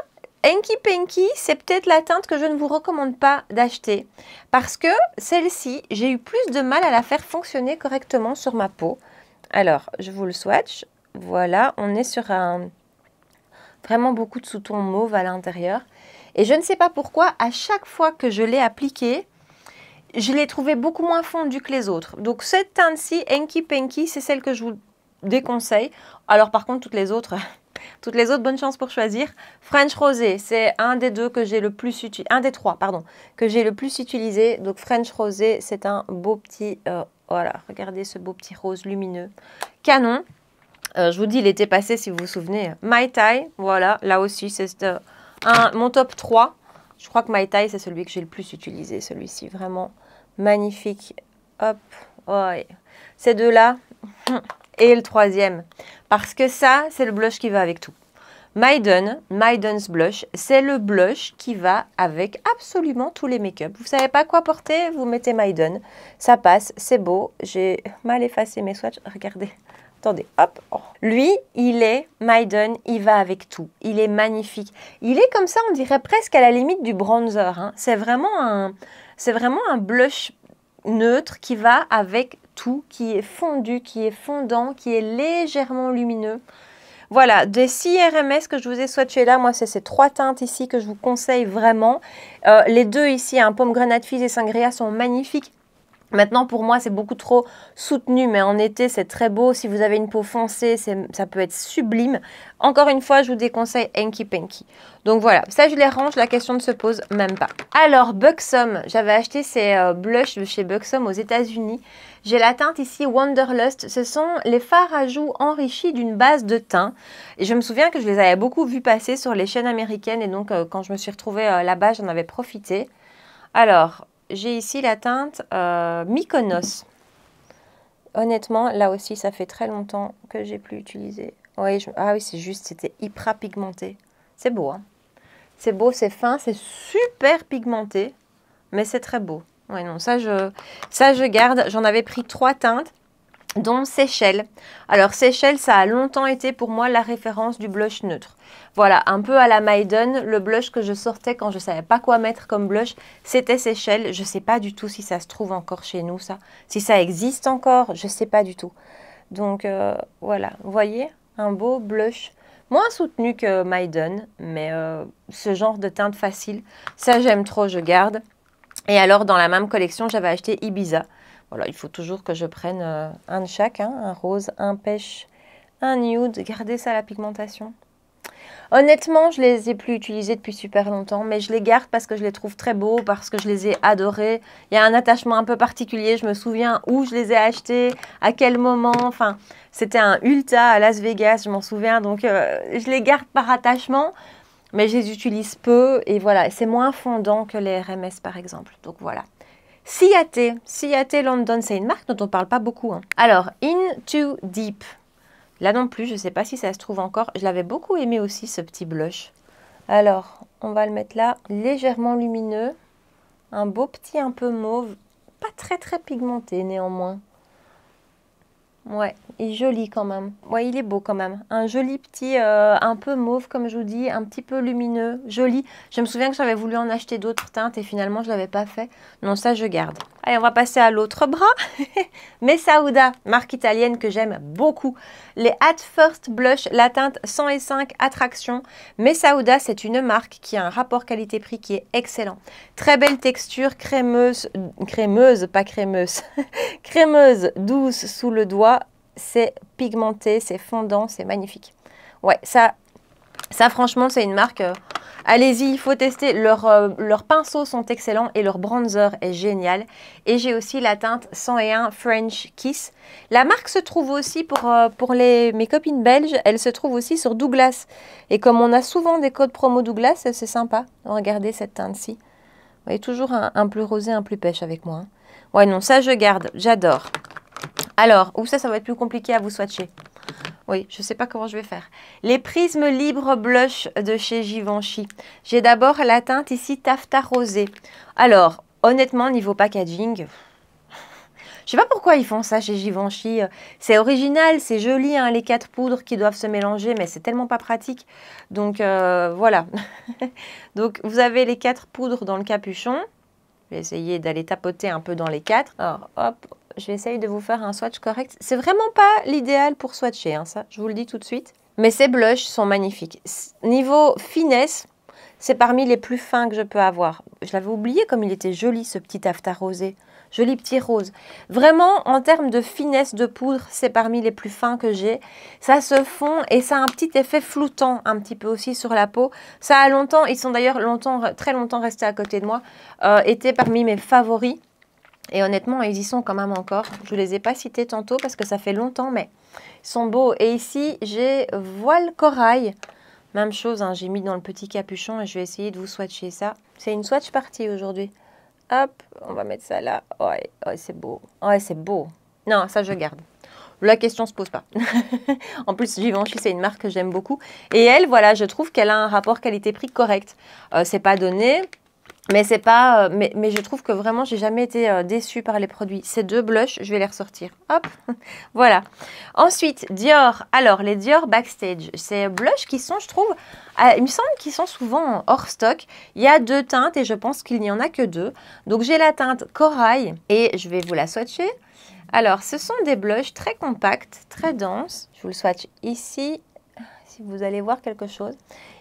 Enki Penki, c'est peut-être la teinte que je ne vous recommande pas d'acheter. Parce que celle-ci, j'ai eu plus de mal à la faire fonctionner correctement sur ma peau. Alors, je vous le swatch. Voilà, on est sur un... Vraiment beaucoup de sous-tons mauve à l'intérieur. Et je ne sais pas pourquoi, à chaque fois que je l'ai appliqué je l'ai trouvé beaucoup moins fondu que les autres. Donc cette teinte-ci, Enki Penki, c'est celle que je vous déconseille. Alors par contre, toutes les autres, toutes les autres, bonne chance pour choisir. French Rosé, c'est un des deux que j'ai le plus utilisé, un des trois, pardon, que j'ai le plus utilisé. Donc French Rosé, c'est un beau petit, euh, voilà, regardez ce beau petit rose lumineux. Canon, euh, je vous dis l'été passé, si vous vous souvenez, My Tai, voilà, là aussi, c'est euh, un mon top 3. Je crois que My Tai, c'est celui que j'ai le plus utilisé, celui-ci, vraiment. Magnifique. Hop. Ouais. Ces deux-là. Et le troisième. Parce que ça, c'est le blush qui va avec tout. Maiden, Maiden's Blush, c'est le blush qui va avec absolument tous les make-up. Vous savez pas quoi porter, vous mettez Maiden. Ça passe, c'est beau. J'ai mal effacé mes swatchs. Regardez. Attendez, hop. Lui, il est Maiden, il va avec tout. Il est magnifique. Il est comme ça, on dirait presque à la limite du bronzer. Hein. C'est vraiment un, vraiment un blush neutre qui va avec tout, qui est fondu, qui est fondant, qui est légèrement lumineux. Voilà, des 6 RMS que je vous ai swatchés là, moi c'est ces trois teintes ici que je vous conseille vraiment. Euh, les deux ici, un pomme grenade fizz et sangria sont magnifiques Maintenant, pour moi, c'est beaucoup trop soutenu, mais en été, c'est très beau. Si vous avez une peau foncée, ça peut être sublime. Encore une fois, je vous déconseille Enki Pinky Donc voilà, ça, je les range. La question ne se pose même pas. Alors, Buxom, j'avais acheté ces euh, blushs de chez Buxom aux États-Unis. J'ai la teinte ici Wonderlust Ce sont les fards à joues enrichis d'une base de teint. Et je me souviens que je les avais beaucoup vus passer sur les chaînes américaines. Et donc, euh, quand je me suis retrouvée euh, là-bas, j'en avais profité. Alors, j'ai ici la teinte euh, Mykonos. Honnêtement, là aussi, ça fait très longtemps que j'ai plus utilisé. Ah oui, c'est juste, c'était hyper pigmenté. C'est beau, hein C'est beau, c'est fin, c'est super pigmenté, mais c'est très beau. Ouais, non, ça je, ça je garde. J'en avais pris trois teintes, dont Seychelles. Alors, Seychelles, ça a longtemps été pour moi la référence du blush neutre. Voilà, un peu à la Maiden, le blush que je sortais quand je savais pas quoi mettre comme blush, c'était Seychelles. Je ne sais pas du tout si ça se trouve encore chez nous, ça. Si ça existe encore, je ne sais pas du tout. Donc euh, voilà, vous voyez, un beau blush. Moins soutenu que Maiden, mais euh, ce genre de teinte facile, ça j'aime trop, je garde. Et alors, dans la même collection, j'avais acheté Ibiza. Voilà, il faut toujours que je prenne euh, un de chaque, hein. un rose, un pêche, un nude. Gardez ça, la pigmentation. Honnêtement, je les ai plus utilisés depuis super longtemps, mais je les garde parce que je les trouve très beaux, parce que je les ai adorés. Il y a un attachement un peu particulier, je me souviens où je les ai achetés, à quel moment, enfin, c'était un Ulta à Las Vegas, je m'en souviens, donc euh, je les garde par attachement, mais je les utilise peu, et voilà, c'est moins fondant que les RMS par exemple, donc voilà. Ciaté, Ciaté London, c'est une marque dont on ne parle pas beaucoup. Hein. Alors, In Too Deep, Là non plus, je ne sais pas si ça se trouve encore. Je l'avais beaucoup aimé aussi, ce petit blush. Alors, on va le mettre là, légèrement lumineux. Un beau petit un peu mauve, pas très très pigmenté néanmoins. Ouais, il est joli quand même. Ouais, il est beau quand même. Un joli petit, euh, un peu mauve comme je vous dis, un petit peu lumineux, joli. Je me souviens que j'avais voulu en acheter d'autres teintes et finalement je ne l'avais pas fait. Non, ça je garde. Allez, on va passer à l'autre bras. Mesauda, marque italienne que j'aime beaucoup. Les At First Blush, la teinte 105 Attraction. Mesauda, c'est une marque qui a un rapport qualité-prix qui est excellent. Très belle texture, crémeuse, crémeuse, pas crémeuse, crémeuse, douce sous le doigt c'est pigmenté, c'est fondant, c'est magnifique. Ouais, ça, ça franchement, c'est une marque. Euh, allez-y, il faut tester. Euh, leurs pinceaux sont excellents et leur bronzer est génial. Et j'ai aussi la teinte 101 French Kiss. La marque se trouve aussi, euh, pour, les, mes copines belges, elle se trouve aussi sur Douglas. Et comme on a souvent des codes promo Douglas, c'est sympa. Regardez cette teinte-ci. Vous voyez, toujours un, plus rosé, un plus pêche avec moi. Hein. Ouais, non, ça je garde. J'adore. Alors, ou ça, ça va être plus compliqué à vous swatcher. Oui, je ne sais pas comment je vais faire. Les prismes libres blush de chez Givenchy. J'ai d'abord la teinte ici taffeta rosé. Alors, honnêtement, niveau packaging, je sais pas pourquoi ils font ça chez Givenchy. C'est original, c'est joli, hein, les quatre poudres qui doivent se mélanger, mais c'est tellement pas pratique. Donc euh, voilà. Donc vous avez les quatre poudres dans le capuchon. Je vais essayer d'aller tapoter un peu dans les quatre. Alors, hop, je vais essayer de vous faire un swatch correct. C'est vraiment pas l'idéal pour swatcher, hein, ça, je vous le dis tout de suite. Mais ces blushs sont magnifiques. Niveau finesse, c'est parmi les plus fins que je peux avoir. Je l'avais oublié comme il était joli ce petit taffetas rosé. Joli petit rose. Vraiment, en termes de finesse de poudre, c'est parmi les plus fins que j'ai. Ça se fond et ça a un petit effet floutant un petit peu aussi sur la peau. Ça a longtemps, ils sont d'ailleurs longtemps, très longtemps restés à côté de moi, euh, étaient parmi mes favoris. Et honnêtement, ils y sont quand même encore. Je ne les ai pas cités tantôt parce que ça fait longtemps, mais ils sont beaux. Et ici, j'ai voile corail. Même chose, hein, j'ai mis dans le petit capuchon et je vais essayer de vous swatcher ça. C'est une swatch partie aujourd'hui. Hop, on va mettre ça là. Ouais, c'est beau. Ouais, c'est beau. Non, ça, je garde. La question se pose pas. en plus, Givenchy, c'est une marque que j'aime beaucoup. Et elle, voilà, je trouve qu'elle a un rapport qualité-prix correct. Euh, c'est pas donné, mais c'est pas. Euh, mais, je trouve que vraiment, j'ai jamais été euh, déçue par les produits. Ces deux blushs, je vais les ressortir. Hop, voilà. Ensuite, Dior. Alors, les Dior Backstage, ces blushs qui sont, je trouve, euh, il me semble qu'ils sont souvent hors stock. Il y a deux teintes et je pense qu'il n'y en a que deux. Donc, j'ai la teinte corail et je vais vous la swatcher. Alors, ce sont des blushs très compacts, très denses. Je vous le swatch ici si vous allez voir quelque chose.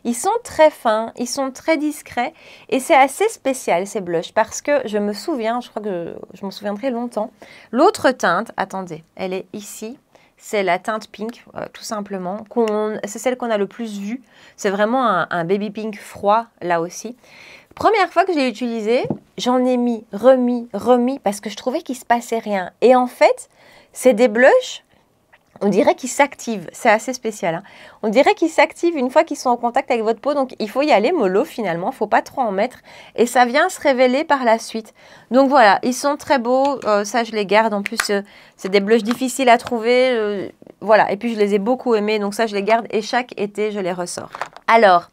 Ils sont très fins, ils sont très discrets et c'est assez spécial ces blushs parce que je me souviens, je crois que je, m'en souviendrai longtemps. L'autre teinte, attendez, elle est ici. C'est la teinte pink, euh, tout simplement. C'est celle qu'on a le plus vue. C'est vraiment un, baby pink froid, là aussi. Première fois que je l'ai utilisé, j'en ai mis, remis, remis, parce que je trouvais qu'il se passait rien. Et en fait, c'est des blushs on dirait qu'ils s'activent. C'est assez spécial. Hein. On dirait qu'ils s'activent une fois qu'ils sont en contact avec votre peau. Donc, il faut y aller mollo finalement. il faut pas trop en mettre. Et ça vient se révéler par la suite. Donc, voilà. Ils sont très beaux. Euh, ça, je les garde. En plus, euh, c'est des blushs difficiles à trouver. Euh, voilà. Et puis, je les ai beaucoup aimés. Donc, ça, je les garde. Et chaque été, je les ressors. Alors,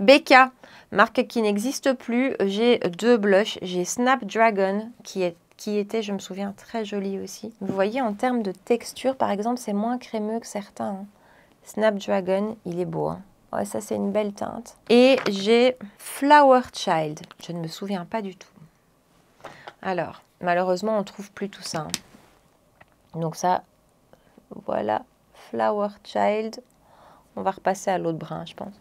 Becca marque qui n'existe plus. J'ai deux blushs. J'ai Snapdragon qui est qui était, je me souviens, très jolie aussi. Vous voyez, en termes de texture, par exemple, c'est moins crémeux que certains. Hein. Snapdragon, il est beau. Hein. ça, c'est une belle teinte. Et j'ai Flower Child. Je ne me souviens pas du tout. Alors, malheureusement, on ne trouve plus tout ça. Hein. Donc ça, voilà, Flower Child. On va repasser à l'autre brin, je pense.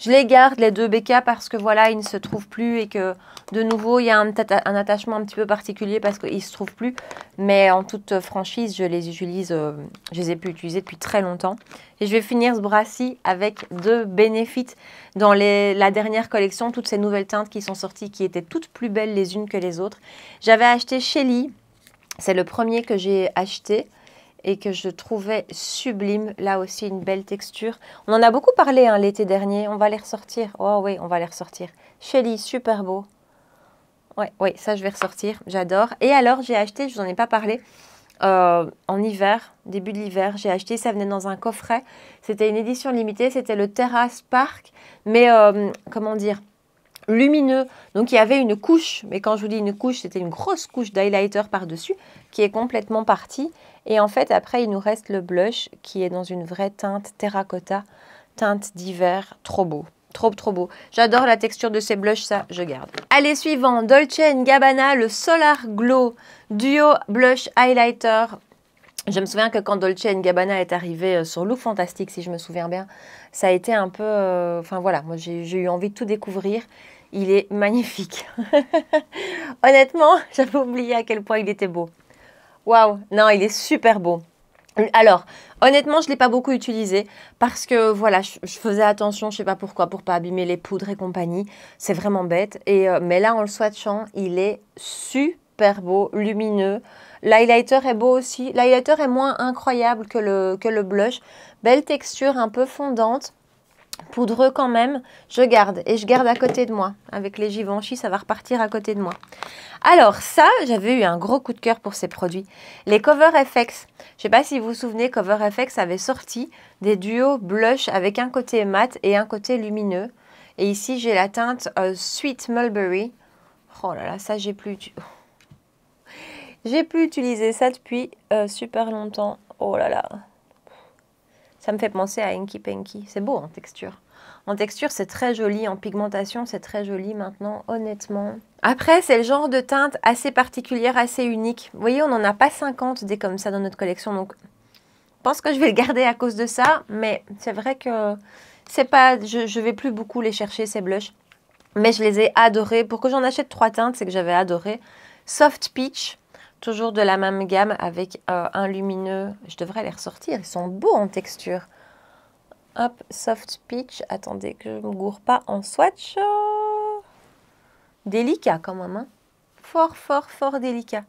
Je les garde, les deux BK, parce que voilà, ils ne se trouvent plus et que de nouveau, il y a un, attachement un petit peu particulier parce qu'ils ne se trouvent plus. Mais en toute franchise, je les utilise, euh, je les ai pu utiliser depuis très longtemps. Et je vais finir ce bras-ci avec deux bénéfices dans la dernière collection, toutes ces nouvelles teintes qui sont sorties, qui étaient toutes plus belles les unes que les autres. J'avais acheté Shelly, c'est le premier que j'ai acheté et que je trouvais sublime. Là aussi, une belle texture. On en a beaucoup parlé hein, l'été dernier. On va les ressortir. Oh oui, on va les ressortir. Shelly, super beau. Ouais, ouais, ça, je vais ressortir. J'adore. Et alors, j'ai acheté, je vous en ai pas parlé, euh, en hiver, début de l'hiver, j'ai acheté, ça venait dans un coffret. C'était une édition limitée, c'était le terrasse Park. Mais, euh, comment dire lumineux. Donc il y avait une couche, mais quand je vous dis une couche, c'était une grosse couche d'highlighter par-dessus qui est complètement partie. Et en fait, après, il nous reste le blush qui est dans une vraie teinte terracotta, teinte d'hiver, trop beau. Trop, trop beau. J'adore la texture de ces blushs, ça, je garde. Allez, suivant, Dolce Gabbana, le Solar Glow Duo Blush Highlighter je me souviens que quand Dolce Gabbana est arrivé euh, sur Look Fantastique, si je me souviens bien, ça a été un peu. Euh, enfin voilà, moi j'ai eu envie de tout découvrir. Il est magnifique. Honnêtement, j'avais oublié à quel point il était beau. Waouh, non, il est super beau. Alors, honnêtement, je ne l'ai pas beaucoup utilisé parce que voilà, je, faisais attention, je ne sais pas pourquoi, pour pas abîmer les poudres et compagnie. C'est vraiment bête. Et, euh, mais là, en le swatchant, il est super beau, lumineux. L'highlighter est beau aussi. L'highlighter est moins incroyable que le, blush. Belle texture, un peu fondante poudreux quand même, je garde et je garde à côté de moi. Avec les Givenchy, ça va repartir à côté de moi. Alors ça, j'avais eu un gros coup de cœur pour ces produits. Les Cover FX. Je ne sais pas si vous vous souvenez, Cover FX avait sorti des duos blush avec un côté mat et un côté lumineux. Et ici, j'ai la teinte euh, Sweet Mulberry. Oh là là, ça j'ai plus... Du... J'ai plus utilisé ça depuis euh, super longtemps. Oh là là. Ça me fait penser à Enki Penki. C'est beau en texture. En texture, c'est très joli. En pigmentation, c'est très joli maintenant, honnêtement. Après, c'est le genre de teinte assez particulière, assez unique. Vous voyez, on n'en a pas 50 des comme ça dans notre collection. Donc, je pense que je vais le garder à cause de ça. Mais c'est vrai que c'est pas, je ne vais plus beaucoup les chercher, ces blushs. Mais je les ai adorés. Pour que j'en achète trois teintes, c'est que j'avais adoré. Soft Peach, Toujours de la même gamme avec euh, un lumineux. Je devrais les ressortir, ils sont beaux en texture. Hop, soft peach. Attendez que je ne me gourre pas en swatch. Délicat quand même. Hein. Fort, fort, fort délicat.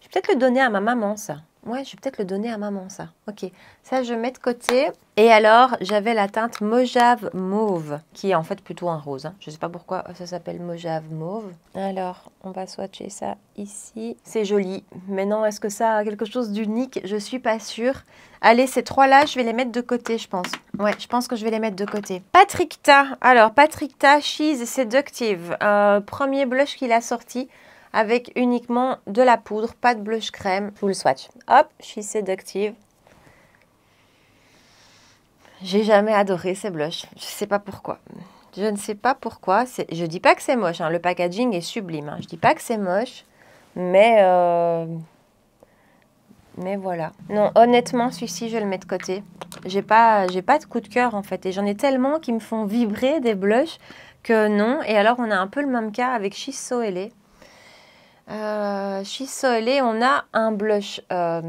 Je vais peut-être le donner à ma maman, ça. Ouais, je vais peut-être le donner à maman, ça. Ok, ça je mets de côté. Et alors, j'avais la teinte Mojave Mauve, qui est en fait plutôt un rose. Hein. Je ne sais pas pourquoi ça s'appelle Mojave Mauve. Alors, on va swatcher ça ici. C'est joli. Mais non, est-ce que ça a quelque chose d'unique Je suis pas sûre. Allez, ces trois-là, je vais les mettre de côté, je pense. Ouais, je pense que je vais les mettre de côté. Patrick Ta. Alors, Patrick Ta, She's Seductive. Euh, premier blush qu'il a sorti avec uniquement de la poudre, pas de blush crème. Je le swatch. Hop, je suis séductive. J'ai jamais adoré ces blushs. Je ne sais pas pourquoi. Je ne sais pas pourquoi. Je dis pas que c'est moche. Hein, le packaging est sublime. Je hein, Je dis pas que c'est moche, mais euh, mais voilà. Non, honnêtement, celui-ci, je le mets de côté. J'ai pas, j'ai pas de coup de cœur en fait, et j'en ai tellement qui me font vibrer des blushs que non. Et alors, on a un peu le même cas avec Shiso les. Euh, Chisol on a un blush euh,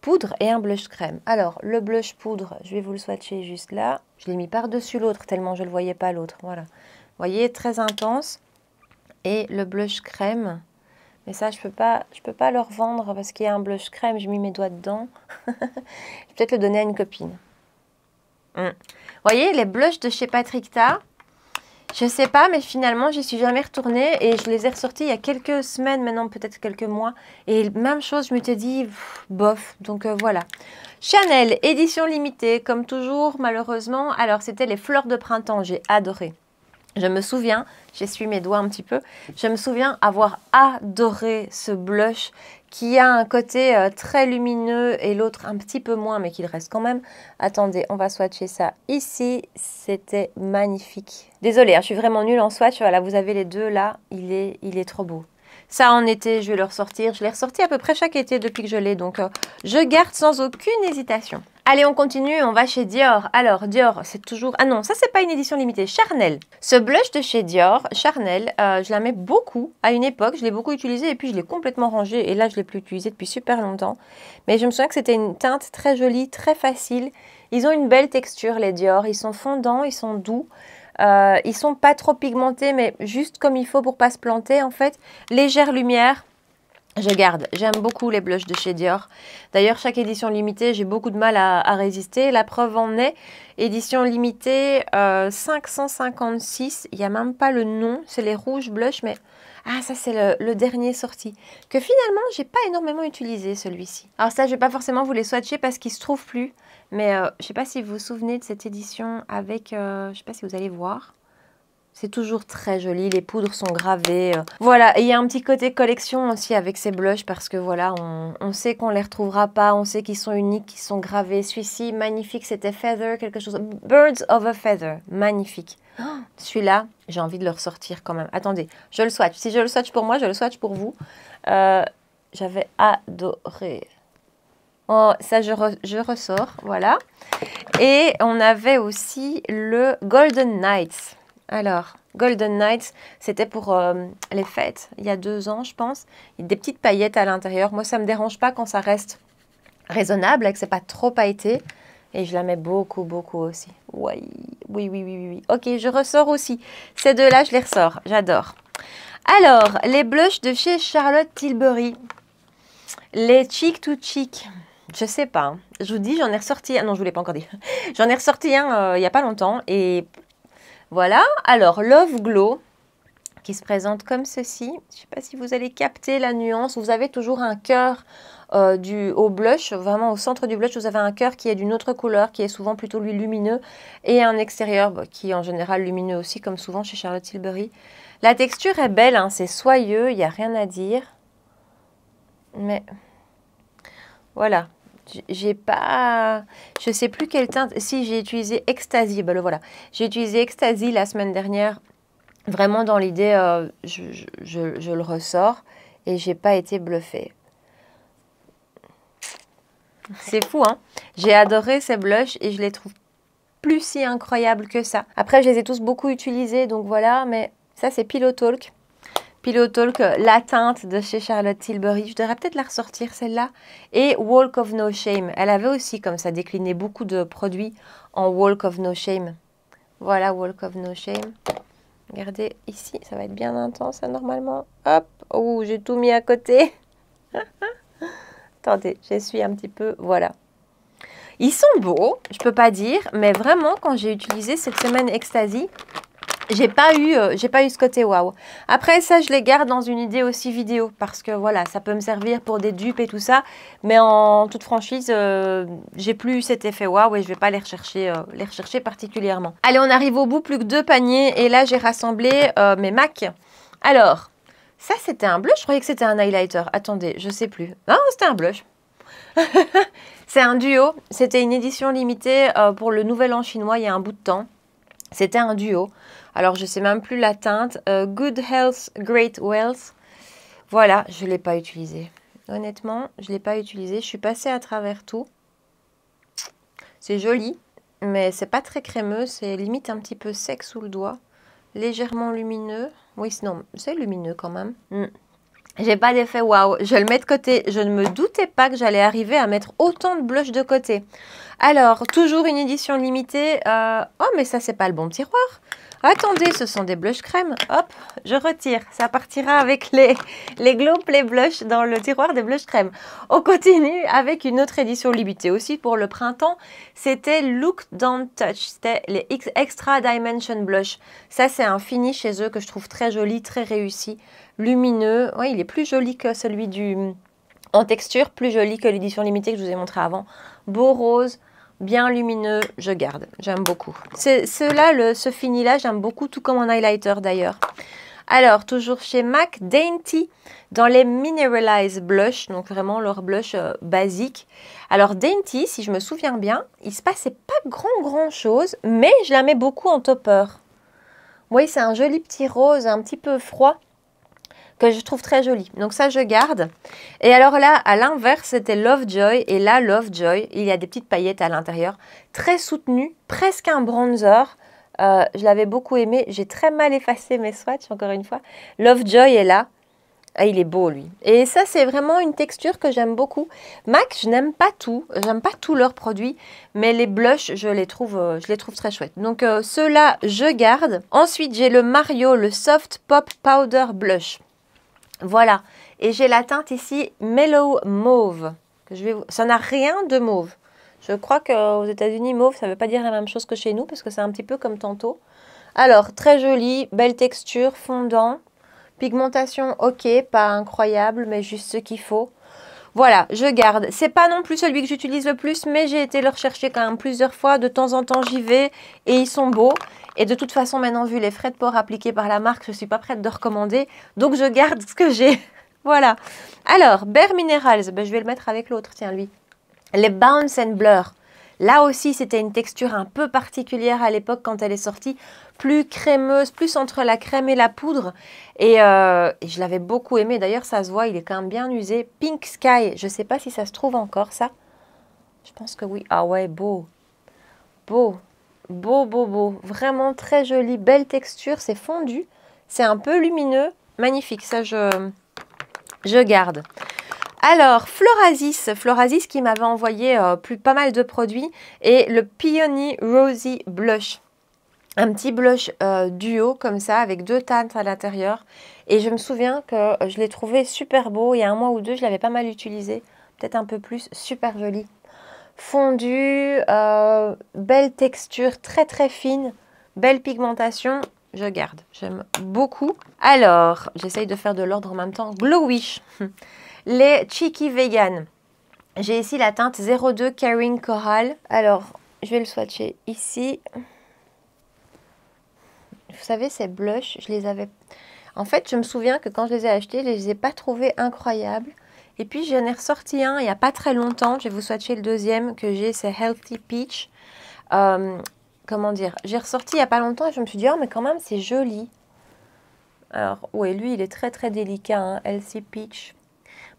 poudre et un blush crème. Alors, le blush poudre, je vais vous le swatcher juste là. Je l'ai mis par-dessus l'autre tellement je ne le voyais pas l'autre. Voilà. Vous voyez, très intense. Et le blush crème, mais ça, je ne peux, pas, je peux pas le revendre parce qu'il y a un blush crème, j'ai mis mes doigts dedans. je vais peut-être le donner à une copine. Hmm. Vous voyez, les blushs de chez Patrick Ta, je sais pas, mais finalement, j'y suis jamais retournée et je les ai ressortis il y a quelques semaines maintenant, peut-être quelques mois. Et même chose, je me suis dit, bof, donc euh, voilà. Chanel, édition limitée, comme toujours, malheureusement. Alors, c'était les fleurs de printemps, j'ai adoré. Je me souviens, j'essuie mes doigts un petit peu, je me souviens avoir adoré ce blush qui a un côté euh, très lumineux et l'autre un petit peu moins, mais qu'il reste quand même. Attendez, on va swatcher ça ici. C'était magnifique. Désolée, hein, je suis vraiment nulle en swatch. Voilà, vous avez les deux là. Il est, il est trop beau. Ça en été, je vais le ressortir. Je l'ai ressorti à peu près chaque été depuis que je l'ai, donc euh, je garde sans aucune hésitation. Allez, on continue, on va chez Dior. Alors, Dior, c'est toujours... Ah non, ça, c'est pas une édition limitée. Charnel. Ce blush de chez Dior, Charnel, euh, je la mets beaucoup à une époque. Je l'ai beaucoup utilisé et puis je l'ai complètement rangé. Et là, je l'ai plus utilisé depuis super longtemps. Mais je me souviens que c'était une teinte très jolie, très facile. Ils ont une belle texture, les Dior. Ils sont fondants, ils sont doux. Ils euh, ils sont pas trop pigmentés, mais juste comme il faut pour pas se planter en fait. Légère lumière. Je garde, j'aime beaucoup les blushs de chez Dior. D'ailleurs, chaque édition limitée, j'ai beaucoup de mal à, résister. La preuve en est, édition limitée 556, euh, il n'y a même pas le nom, c'est les rouges blushs mais ah, ça c'est le, dernier sorti. Que finalement, j'ai pas énormément utilisé celui-ci. Alors ça, je vais pas forcément vous les swatcher parce qu'il se trouve plus. Mais euh, je ne sais pas si vous vous souvenez de cette édition avec, euh, je ne sais pas si vous allez voir. C'est toujours très joli, les poudres sont gravées. Euh. Voilà, il y a un petit côté collection aussi avec ces blushs parce que voilà, on, sait qu'on ne les retrouvera pas, on sait qu'ils sont uniques, qu'ils sont gravés. Celui-ci, magnifique, c'était Feather, quelque chose. Birds of a Feather, magnifique. Oh Celui-là, j'ai envie de le ressortir quand même. Attendez, je le swatch. Si je le swatch pour moi, je le swatch pour vous. J'avais adoré. Oh, ça, je, ressors, voilà. Et on avait aussi le Golden Knights. Alors, Golden Knights, c'était pour euh, les fêtes, il y a deux ans, je pense. Il y a des petites paillettes à l'intérieur. Moi, ça ne me dérange pas quand ça reste raisonnable et que c'est pas trop pailleté. Et je la mets beaucoup, beaucoup aussi. Oui, oui, oui, oui, oui. Ok, je ressors aussi. Ces deux-là, je les ressors. J'adore. Alors, les blushs de chez Charlotte Tilbury. Les Chic to chic je sais pas. Je vous dis, j'en ai ressorti. non, je vous l'ai pas encore dit. j'en ai ressorti un euh, il n'y a pas longtemps. Et voilà. Alors, Love Glow, qui se présente comme ceci. Je ne sais pas si vous allez capter la nuance. Vous avez toujours un cœur euh, du, au blush, vraiment au centre du blush, vous avez un cœur qui est d'une autre couleur, qui est souvent plutôt lui lumineux, et un extérieur bah, qui est en général lumineux aussi, comme souvent chez Charlotte Tilbury. La texture est belle, hein, c'est soyeux, il n'y a rien à dire. Mais voilà, j'ai pas, je sais plus quelle teinte. Si j'ai utilisé Ecstasy, bah, voilà. J'ai utilisé Ecstasy la semaine dernière, vraiment dans l'idée, euh, je, le ressors et j'ai pas été bluffée. C'est fou, hein J'ai adoré ces blushs et je les trouve plus si incroyables que ça. Après, je les ai tous beaucoup utilisés, donc voilà, mais ça c'est Pilotalk. Talk. Pillow Talk, euh, teinte de chez Charlotte Tilbury. Je devrais peut-être la ressortir, celle-là. Et Walk of No Shame. Elle avait aussi, comme ça, décliné beaucoup de produits en Walk of No Shame. Voilà, Walk of No Shame. Regardez ici, ça va être bien intense, hein, normalement. Hop, oh, j'ai tout mis à côté. Attendez, j'essuie un petit peu, voilà. Ils sont beaux, je peux pas dire, mais vraiment, quand j'ai utilisé cette semaine Ecstasy, j'ai pas eu, euh, j'ai pas eu ce côté waouh. Après ça, je les garde dans une idée aussi vidéo parce que voilà, ça peut me servir pour des dupes et tout ça. Mais en toute franchise, euh, j'ai plus eu cet effet waouh et je vais pas les rechercher, euh, les rechercher particulièrement. Allez, on arrive au bout, plus que deux paniers et là j'ai rassemblé mes Mac. Alors, ça c'était un blush. Je croyais que c'était un highlighter. Attendez, je sais plus. Non, c'était un blush. C'est un duo. C'était une édition limitée pour le Nouvel An chinois il y a un bout de temps. C'était un duo. Alors je sais même plus la teinte. Euh, Good Health, Great Wealth. Voilà, je ne l'ai pas utilisé. Honnêtement, je ne l'ai pas utilisé. Je suis passée à travers tout. C'est joli, mais c'est pas très crémeux. C'est limite un petit peu sec sous le doigt. Légèrement lumineux. Oui, non, c'est lumineux quand même. Hmm. J'ai pas d'effet waouh. Je le mets de côté. Je ne me doutais pas que j'allais arriver à mettre autant de blush de côté. Alors, toujours une édition limitée. Euh, oh, mais ça, c'est pas le bon tiroir. Attendez, ce sont des blush crème. Hop, je retire. Ça partira avec les, les globes, les dans le tiroir des blush crème. On continue avec une autre édition limitée aussi pour le printemps. C'était Look Don't Touch. C'était les X Extra Dimension Blush. Ça, c'est un fini chez eux que je trouve très joli, très réussi, lumineux. Oui, il est plus joli que celui du en texture, plus joli que l'édition limitée que je vous ai montré avant. Beau rose, bien lumineux, je garde. J'aime beaucoup. Cela, ce fini-là, j'aime beaucoup, tout comme mon highlighter d'ailleurs. Alors, toujours chez MAC, Dainty, dans les mineralized Blush, donc vraiment leur blush euh, basique. Alors, Dainty, si je me souviens bien, il se passait pas grand grand chose, mais je la mets beaucoup en topper. Vous voyez, c'est un joli petit rose, un petit peu froid que je trouve très joli. Donc ça, je garde. Et alors là, à l'inverse, c'était Lovejoy. Et là, Lovejoy, il y a des petites paillettes à l'intérieur. Très soutenu, presque un bronzer. Euh, je l'avais beaucoup aimé. J'ai très mal effacé mes swatchs, encore une fois. Lovejoy est là. Ah, il est beau, lui. Et ça, c'est vraiment une texture que j'aime beaucoup. MAC, je n'aime pas tout. J'aime pas tous leurs produits. Mais les blushs, je les trouve, euh, je les trouve très chouettes. Donc, cela euh, ceux-là, je garde. Ensuite, j'ai le Mario, le Soft Pop Powder Blush. Voilà. Et j'ai la teinte ici Mellow Mauve. je vais... Ça n'a rien de mauve. Je crois qu'aux États-Unis, mauve, ça ne veut pas dire la même chose que chez nous, parce que c'est un petit peu comme tantôt. Alors, très joli, belle texture, fondant. Pigmentation, ok, pas incroyable, mais juste ce qu'il faut. Voilà, je garde. C'est pas non plus celui que j'utilise le plus, mais j'ai été le rechercher quand même plusieurs fois. De temps en temps, j'y vais et ils sont beaux. Et de toute façon, maintenant, vu les frais de port appliqués par la marque, je ne suis pas prête de recommander. Donc, je garde ce que j'ai. voilà. Alors, Bare Minerals, ben, je vais le mettre avec l'autre, tiens, lui. Les Bounce and Blur. Là aussi, c'était une texture un peu particulière à l'époque quand elle est sortie, plus crémeuse, plus entre la crème et la poudre. Et, euh, et je l'avais beaucoup aimé. D'ailleurs, ça se voit, il est quand même bien usé. Pink Sky, je ne sais pas si ça se trouve encore, ça. Je pense que oui. Ah ouais, beau. Beau beau, beau, beau. Vraiment très joli, belle texture. C'est fondu, c'est un peu lumineux. Magnifique, ça je, je garde. Alors, Florasis, Florasis qui m'avait envoyé euh, plus, pas mal de produits et le Peony Rosy Blush. Un petit blush euh, duo comme ça avec deux teintes à l'intérieur. Et je me souviens que euh, je l'ai trouvé super beau. Il y a un mois ou deux, je l'avais pas mal utilisé. Peut-être un peu plus. Super joli. Fondue, euh, belle texture, très très fine, belle pigmentation. Je garde, j'aime beaucoup. Alors, j'essaye de faire de l'ordre en même temps. Glowish, les Cheeky Vegan. J'ai ici la teinte 02 Caring Coral. Alors, je vais le swatcher ici. Vous savez, ces blushs, je les avais... En fait, je me souviens que quand je les ai achetés, je ne les ai pas trouvés incroyables. Et puis j'en ai ressorti un il n'y a pas très longtemps. Je vais vous swatcher le deuxième que j'ai, c'est Healthy Peach. Euh, comment dire J'ai ressorti il n'y a pas longtemps et je me suis dit, oh mais quand même c'est joli. Alors oui, lui il est très très délicat, hein, Healthy Peach.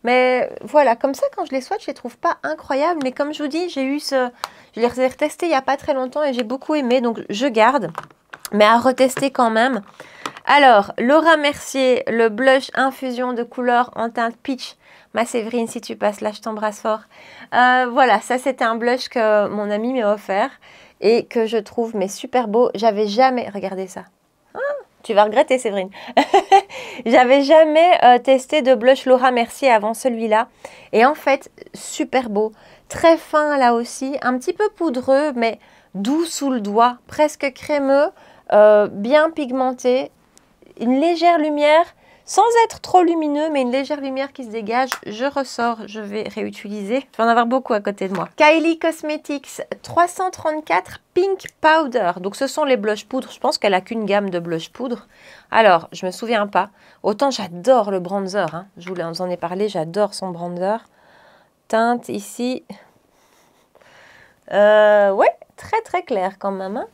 Mais voilà, comme ça quand je les swatch, je ne les trouve pas incroyables. Mais comme je vous dis, j'ai eu ce... Je les ai retestés il n'y a pas très longtemps et j'ai beaucoup aimé, donc je garde. Mais à retester quand même. Alors, Laura Mercier, le blush infusion de couleur en teinte peach Ma Séverine, si tu passes là, je t'embrasse fort. Euh, voilà, ça c'était un blush que mon ami m'a offert et que je trouve mais super beau. J'avais jamais regardé ça. Ah, tu vas regretter Séverine. J'avais jamais euh, testé de blush Laura Mercier avant celui-là. Et en fait, super beau. Très fin là aussi. Un petit peu poudreux, mais doux sous le doigt. Presque crémeux. Euh, bien pigmenté. Une légère lumière sans être trop lumineux, mais une légère lumière qui se dégage. Je ressors, je vais réutiliser. Je vais en avoir beaucoup à côté de moi. Kylie Cosmetics 334 Pink Powder. Donc ce sont les blush poudres. Je pense qu'elle a qu'une gamme de blush poudre. Alors, je me souviens pas. Autant j'adore le bronzer. Hein. Je vous en ai parlé, j'adore son bronzer. Teinte ici. Euh, ouais, très très clair quand même. Hein.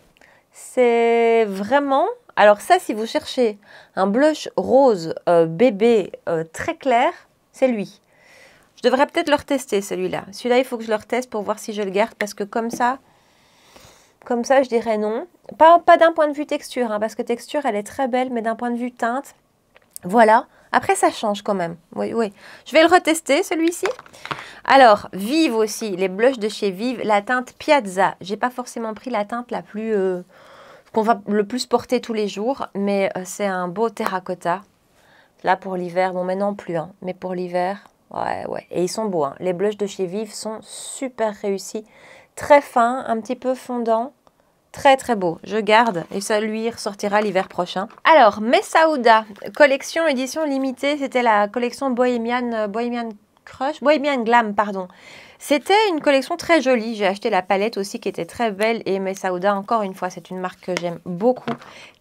C'est vraiment alors ça, si vous cherchez un blush rose euh, bébé euh, très clair, c'est lui. Je devrais peut-être le retester celui-là. Celui-là, il faut que je le reteste pour voir si je le garde parce que comme ça, comme ça, je dirais non. Pas, pas d'un point de vue texture, hein, parce que texture, elle est très belle, mais d'un point de vue teinte, voilà. Après, ça change quand même. Oui, oui. Je vais le retester, celui-ci. Alors, Vive aussi, les blushs de chez Vive, la teinte Piazza. J'ai pas forcément pris la teinte la plus... Euh, qu'on va le plus porter tous les jours, mais euh, c'est un beau terracotta. Là, pour l'hiver, bon, maintenant plus, hein. mais pour l'hiver, ouais, ouais. Et ils sont beaux, hein. les blushs de chez Vive sont super réussis, très fins, un petit peu fondants. Très très beau, je garde et ça lui ressortira l'hiver prochain. Alors, Messaouda, collection édition limitée, c'était la collection Bohemian, euh, Bohemian Crush, Bohemian Glam, pardon. C'était une collection très jolie. J'ai acheté la palette aussi qui était très belle. Et Aimé Saouda, encore une fois, c'est une marque que j'aime beaucoup.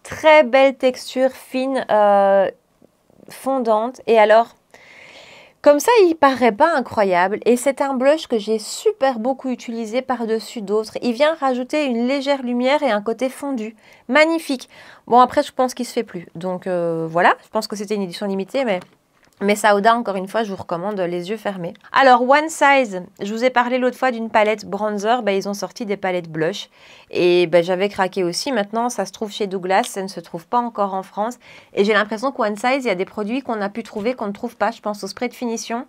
Très belle texture, fine, euh, fondante. Et alors, comme ça, il paraît pas incroyable et c'est un blush que j'ai super beaucoup utilisé par-dessus d'autres. Il vient rajouter une légère lumière et un côté fondu. Magnifique. Bon, après, je pense qu'il se fait plus. Donc euh, voilà, je pense que c'était une édition limitée, mais mais Saouda, encore une fois, je vous recommande les yeux fermés. Alors, One Size, je vous ai parlé l'autre fois d'une palette bronzer. Bah, ils ont sorti des palettes blush. Et bah, j'avais craqué aussi. Maintenant, ça se trouve chez Douglas. Ça ne se trouve pas encore en France. Et j'ai l'impression qu'One Size, il y a des produits qu'on a pu trouver, qu'on ne trouve pas. Je pense au spray de finition.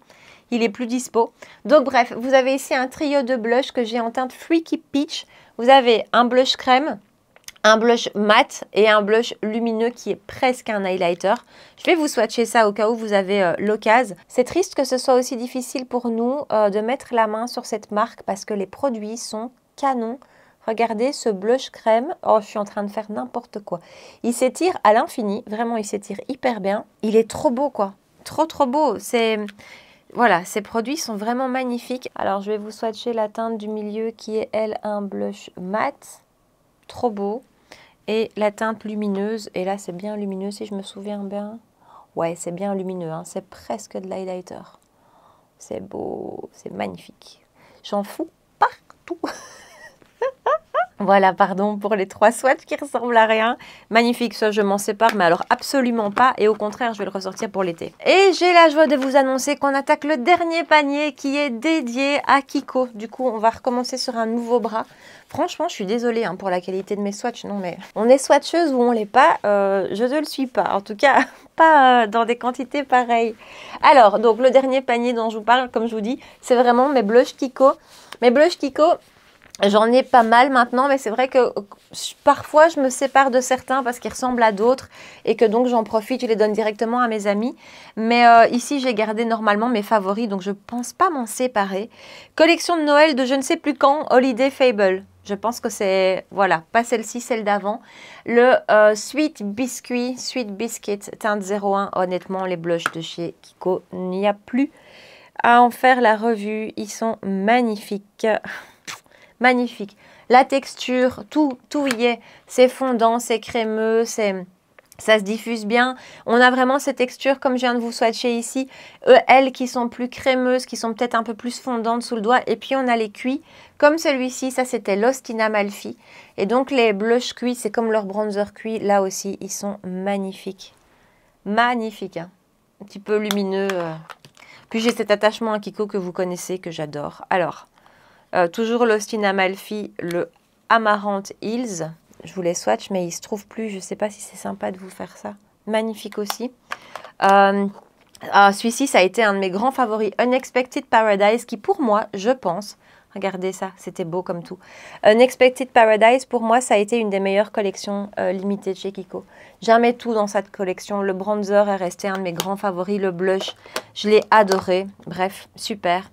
Il est plus dispo. Donc, bref, vous avez ici un trio de blush que j'ai en teinte Freaky Peach. Vous avez un blush crème un blush mat et un blush lumineux qui est presque un highlighter. Je vais vous swatcher ça au cas où vous avez euh, l'occasion. C'est triste que ce soit aussi difficile pour nous euh, de mettre la main sur cette marque parce que les produits sont canons. Regardez ce blush crème. Oh, je suis en train de faire n'importe quoi. Il s'étire à l'infini. Vraiment, il s'étire hyper bien. Il est trop beau, quoi. Trop, trop beau. C'est... Voilà, ces produits sont vraiment magnifiques. Alors, je vais vous swatcher la teinte du milieu qui est, elle, un blush mat trop beau. Et la teinte lumineuse, et là c'est bien lumineux si je me souviens bien. Ouais, c'est bien lumineux, hein. c'est presque de l'highlighter. C'est beau, c'est magnifique. J'en fous partout. Voilà, pardon pour les trois swatchs qui ressemblent à rien. Magnifique, ça je m'en sépare, mais alors absolument pas. Et au contraire, je vais le ressortir pour l'été. Et j'ai la joie de vous annoncer qu'on attaque le dernier panier qui est dédié à Kiko. Du coup, on va recommencer sur un nouveau bras. Franchement, je suis désolée hein, pour la qualité de mes swatchs. Non, mais on est swatcheuse ou on l'est pas, euh, je ne le suis pas. En tout cas, pas euh, dans des quantités pareilles. Alors, donc le dernier panier dont je vous parle, comme je vous dis, c'est vraiment mes blushs Kiko. Mes blushs Kiko, J'en ai pas mal maintenant, mais c'est vrai que parfois je me sépare de certains parce qu'ils ressemblent à d'autres et que donc j'en profite, je les donne directement à mes amis. Mais euh, ici, j'ai gardé normalement mes favoris, donc je pense pas m'en séparer. Collection de Noël de je ne sais plus quand, Holiday Fable. Je pense que c'est, voilà, pas celle-ci, celle, d'avant. Le euh, Sweet Biscuit, Sweet Biscuit teinte 01. Honnêtement, les blushs de chez Kiko, n'y a plus à en faire la revue. Ils sont magnifiques. magnifique. La texture, tout, tout y est. C'est fondant, c'est crémeux, c'est... Ça se diffuse bien. On a vraiment ces textures, comme je viens de vous swatcher ici, euh, elles qui sont plus crémeuses, qui sont peut-être un peu plus fondantes sous le doigt. Et puis, on a les cuits, comme celui-ci. Ça, c'était l'Ostina Malfi. Et donc, les blushs cuits, c'est comme leur bronzer cuit. Là aussi, ils sont magnifiques. Magnifiques. Hein. Un petit peu lumineux. Euh. Puis, j'ai cet attachement à Kiko que vous connaissez, que j'adore. Alors, euh, toujours l'Austin Amalfi, le Amaranth Hills. Je vous les swatch, mais il se trouve plus. Je ne sais pas si c'est sympa de vous faire ça. Magnifique aussi. Euh, ah, celui-ci, ça a été un de mes grands favoris, Unexpected Paradise, qui pour moi, je pense, regardez ça, c'était beau comme tout. Unexpected Paradise, pour moi, ça a été une des meilleures collections euh, limitées de chez Kiko. Jamais tout dans cette collection. Le bronzer est resté un de mes grands favoris, le blush, je l'ai adoré. Bref, super.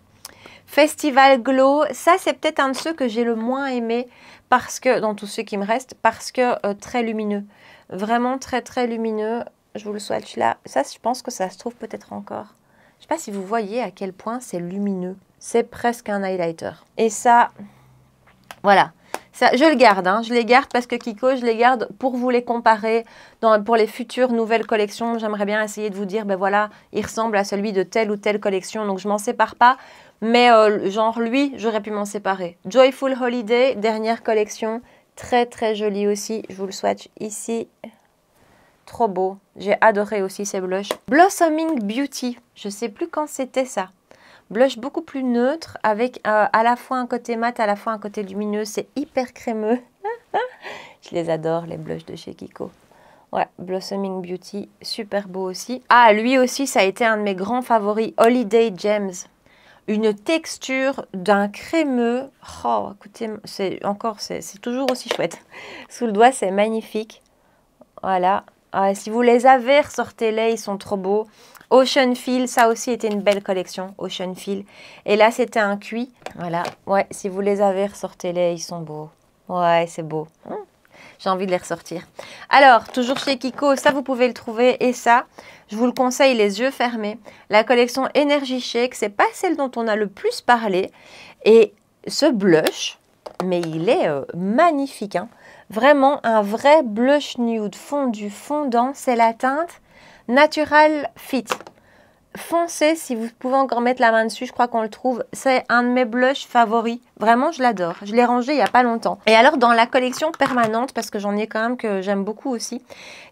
Festival Glow, ça c'est peut-être un de ceux que j'ai le moins aimé parce que dans tous ceux qui me restent, parce que euh, très lumineux, vraiment très très lumineux. Je vous le souhaite là Ça, je pense que ça se trouve peut-être encore. Je sais pas si vous voyez à quel point c'est lumineux. C'est presque un highlighter. Et ça, voilà. Ça, je le garde, hein. je les garde parce que Kiko, je les garde pour vous les comparer pour les futures nouvelles collections. J'aimerais bien essayer de vous dire, ben voilà, il ressemble à celui de telle ou telle collection, donc je m'en sépare pas. Mais euh, genre lui, j'aurais pu m'en séparer. Joyful Holiday, dernière collection, très très jolie aussi. Je vous le swatch ici. Trop beau. J'ai adoré aussi ces blushs. Blossoming Beauty, je sais plus quand c'était ça. Blush beaucoup plus neutre avec euh, à la fois un côté mat, à la fois un côté lumineux. C'est hyper crémeux. je les adore les blushs de chez Kiko. Ouais, Blossoming Beauty, super beau aussi. Ah, lui aussi, ça a été un de mes grands favoris, Holiday Gems une texture d'un crémeux. Oh, écoutez, c'est encore, c'est toujours aussi chouette. Sous le doigt, c'est magnifique. Voilà. Ah, si vous les avez, ressortez-les, ils sont trop beaux. Ocean Feel, ça aussi était une belle collection, Ocean Feel. Et là, c'était un cuit. Voilà, ouais, si vous les avez, ressortez-les, ils sont beaux. Ouais, c'est beau. Hmm. J'ai envie de les ressortir. Alors, toujours chez Kiko, ça, vous pouvez le trouver. Et ça, je vous le conseille les yeux fermés. La collection Energy Shake, c'est pas celle dont on a le plus parlé. Et ce blush, mais il est euh, magnifique. Hein. Vraiment un vrai blush nude fondu fondant. C'est la teinte Natural Fit foncé si vous pouvez encore mettre la main dessus, je crois qu'on le trouve. C'est un de mes blushs favoris. Vraiment, je l'adore. Je l'ai rangé il n'y a pas longtemps. Et alors, dans la collection permanente, parce que j'en ai quand même que j'aime beaucoup aussi,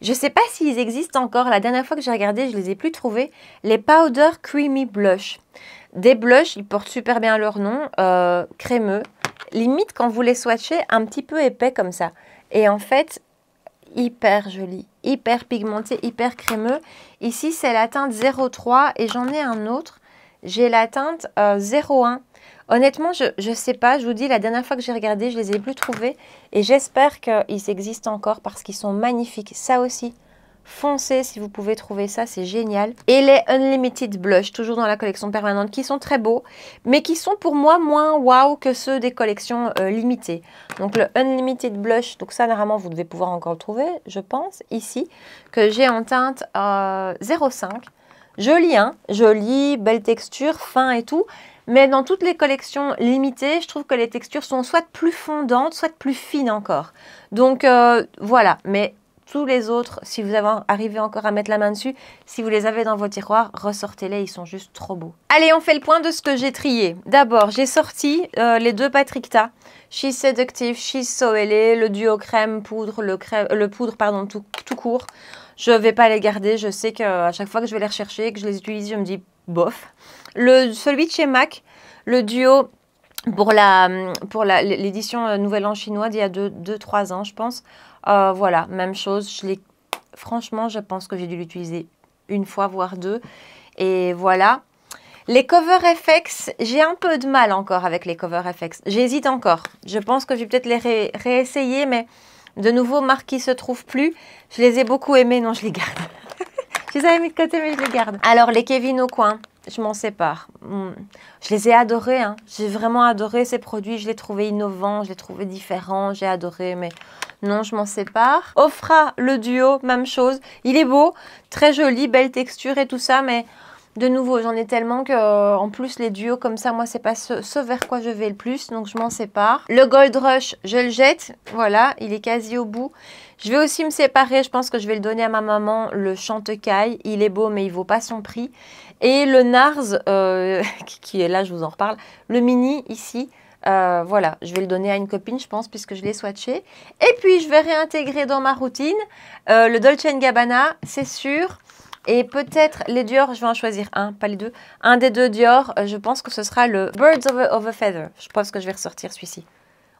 je sais pas s'ils existent encore. La dernière fois que j'ai regardé, je les ai plus trouvés. Les Powder Creamy Blush. Des blushs, ils portent super bien leur nom, euh, crémeux. Limite, quand vous les swatchez, un petit peu épais comme ça. Et en fait, hyper joli, hyper pigmenté, hyper crémeux. Ici, c'est la teinte 03 et j'en ai un autre. J'ai la teinte 01. Euh, Honnêtement, je ne sais pas. Je vous dis, la dernière fois que j'ai regardé, je les ai plus trouvés. Et j'espère qu'ils existent encore parce qu'ils sont magnifiques. Ça aussi, foncez si vous pouvez trouver ça, c'est génial. Et les Unlimited Blush, toujours dans la collection permanente, qui sont très beaux, mais qui sont pour moi moins waouh que ceux des collections euh, limitées. Donc le Unlimited Blush, donc ça normalement vous devez pouvoir encore le trouver, je pense, ici, que j'ai en teinte 05. Euh, Joli, hein Joli, belle texture, fin et tout. Mais dans toutes les collections limitées, je trouve que les textures sont soit plus fondantes, soit plus fines encore. Donc euh, voilà, mais tous les autres, si vous avez arrivé encore à mettre la main dessus, si vous les avez dans vos tiroirs, ressortez-les, ils sont juste trop beaux. Allez, on fait le point de ce que j'ai trié. D'abord, j'ai sorti euh, les deux Patrick Ta. She's Seductive, She's So le duo crème poudre, le, euh, le poudre pardon tout, court. Je ne vais pas les garder, je sais qu'à euh, chaque fois que je vais les rechercher, que je les utilise, je me dis bof. Le, celui de chez MAC, le duo pour l'édition la, hum, pour la, Nouvelle An chinois' d'il y a 2-3 ans, je pense. Euh, voilà, même chose. Je franchement, je pense que j'ai dû l'utiliser une fois, voire deux. Et voilà. Les cover FX, j'ai un peu de mal encore avec les cover FX. J'hésite encore. Je pense que je vais peut-être les réessayer, mais de nouveau, marquis qui se trouve plus. Je les ai beaucoup aimés. Non, je les garde. je les avais mis de côté, mais je les garde. Alors, les Kevin au coin je m'en sépare. Hmm. Je les ai adorés, hein. j'ai vraiment adoré ces produits, je les trouvais innovants, je les trouvais différents, j'ai adoré, mais non, je m'en sépare. Ofra, le duo, même chose, il est beau, très joli, belle texture et tout ça, mais de nouveau, j'en ai tellement que, en plus, les duos comme ça, moi, c'est pas ce, vers quoi je vais le plus, donc je m'en sépare. Le Gold Rush, je le jette, voilà, il est quasi au bout. Je vais aussi me séparer, je pense que je vais le donner à ma maman, le Chantecaille. Il est beau, mais il vaut pas son prix. Et le Nars, euh, qui est là, je vous en reparle. Le Mini, ici, euh, voilà, je vais le donner à une copine, je pense, puisque je l'ai swatché. Et puis, je vais réintégrer dans ma routine euh, le Dolce Gabbana, c'est sûr. Et peut-être les Dior, je vais en choisir un, pas les deux. Un des deux Dior, je pense que ce sera le Birds of a Feather. Je pense que je vais ressortir celui-ci.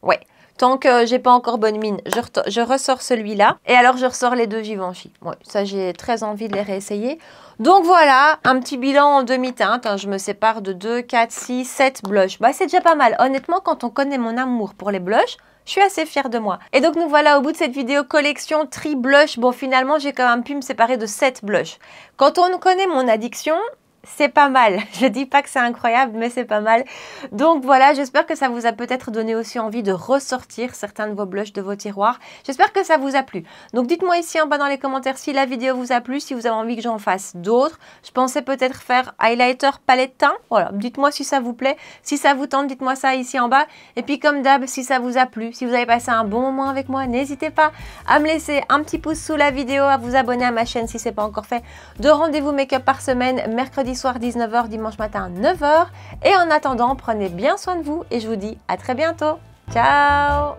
Ouais, Tant que j'ai pas encore bonne mine, je, ressors celui-là. Et alors, je ressors les deux Givenchy. ça, j'ai très envie de les réessayer. Donc voilà, un petit bilan en demi-teinte. Hein. Je me sépare de 2, 4, 6, 7 blushs. Bah, c'est déjà pas mal. Honnêtement, quand on connaît mon amour pour les blushs, je suis assez fière de moi. Et donc nous voilà au bout de cette vidéo collection tri blush. Bon finalement j'ai quand même pu me séparer de 7 blushs. Quand on connaît mon addiction, c'est pas mal. Je dis pas que c'est incroyable, mais c'est pas mal. Donc voilà, j'espère que ça vous a peut-être donné aussi envie de ressortir certains de vos blushs de vos tiroirs. J'espère que ça vous a plu. Donc dites-moi ici en bas dans les commentaires si la vidéo vous a plu, si vous avez envie que j'en fasse d'autres. Je pensais peut-être faire highlighter, palette teint. Voilà, dites-moi si ça vous plaît. Si ça vous tente, dites-moi ça ici en bas. Et puis comme d'hab, si ça vous a plu, si vous avez passé un bon moment avec moi, n'hésitez pas à me laisser un petit pouce sous la vidéo, à vous abonner à ma chaîne si c'est pas encore fait. de rendez-vous make-up par semaine, mercredi soir 19h, dimanche matin 9h. Et en attendant, prenez bien soin de vous et je vous dis à très bientôt. Ciao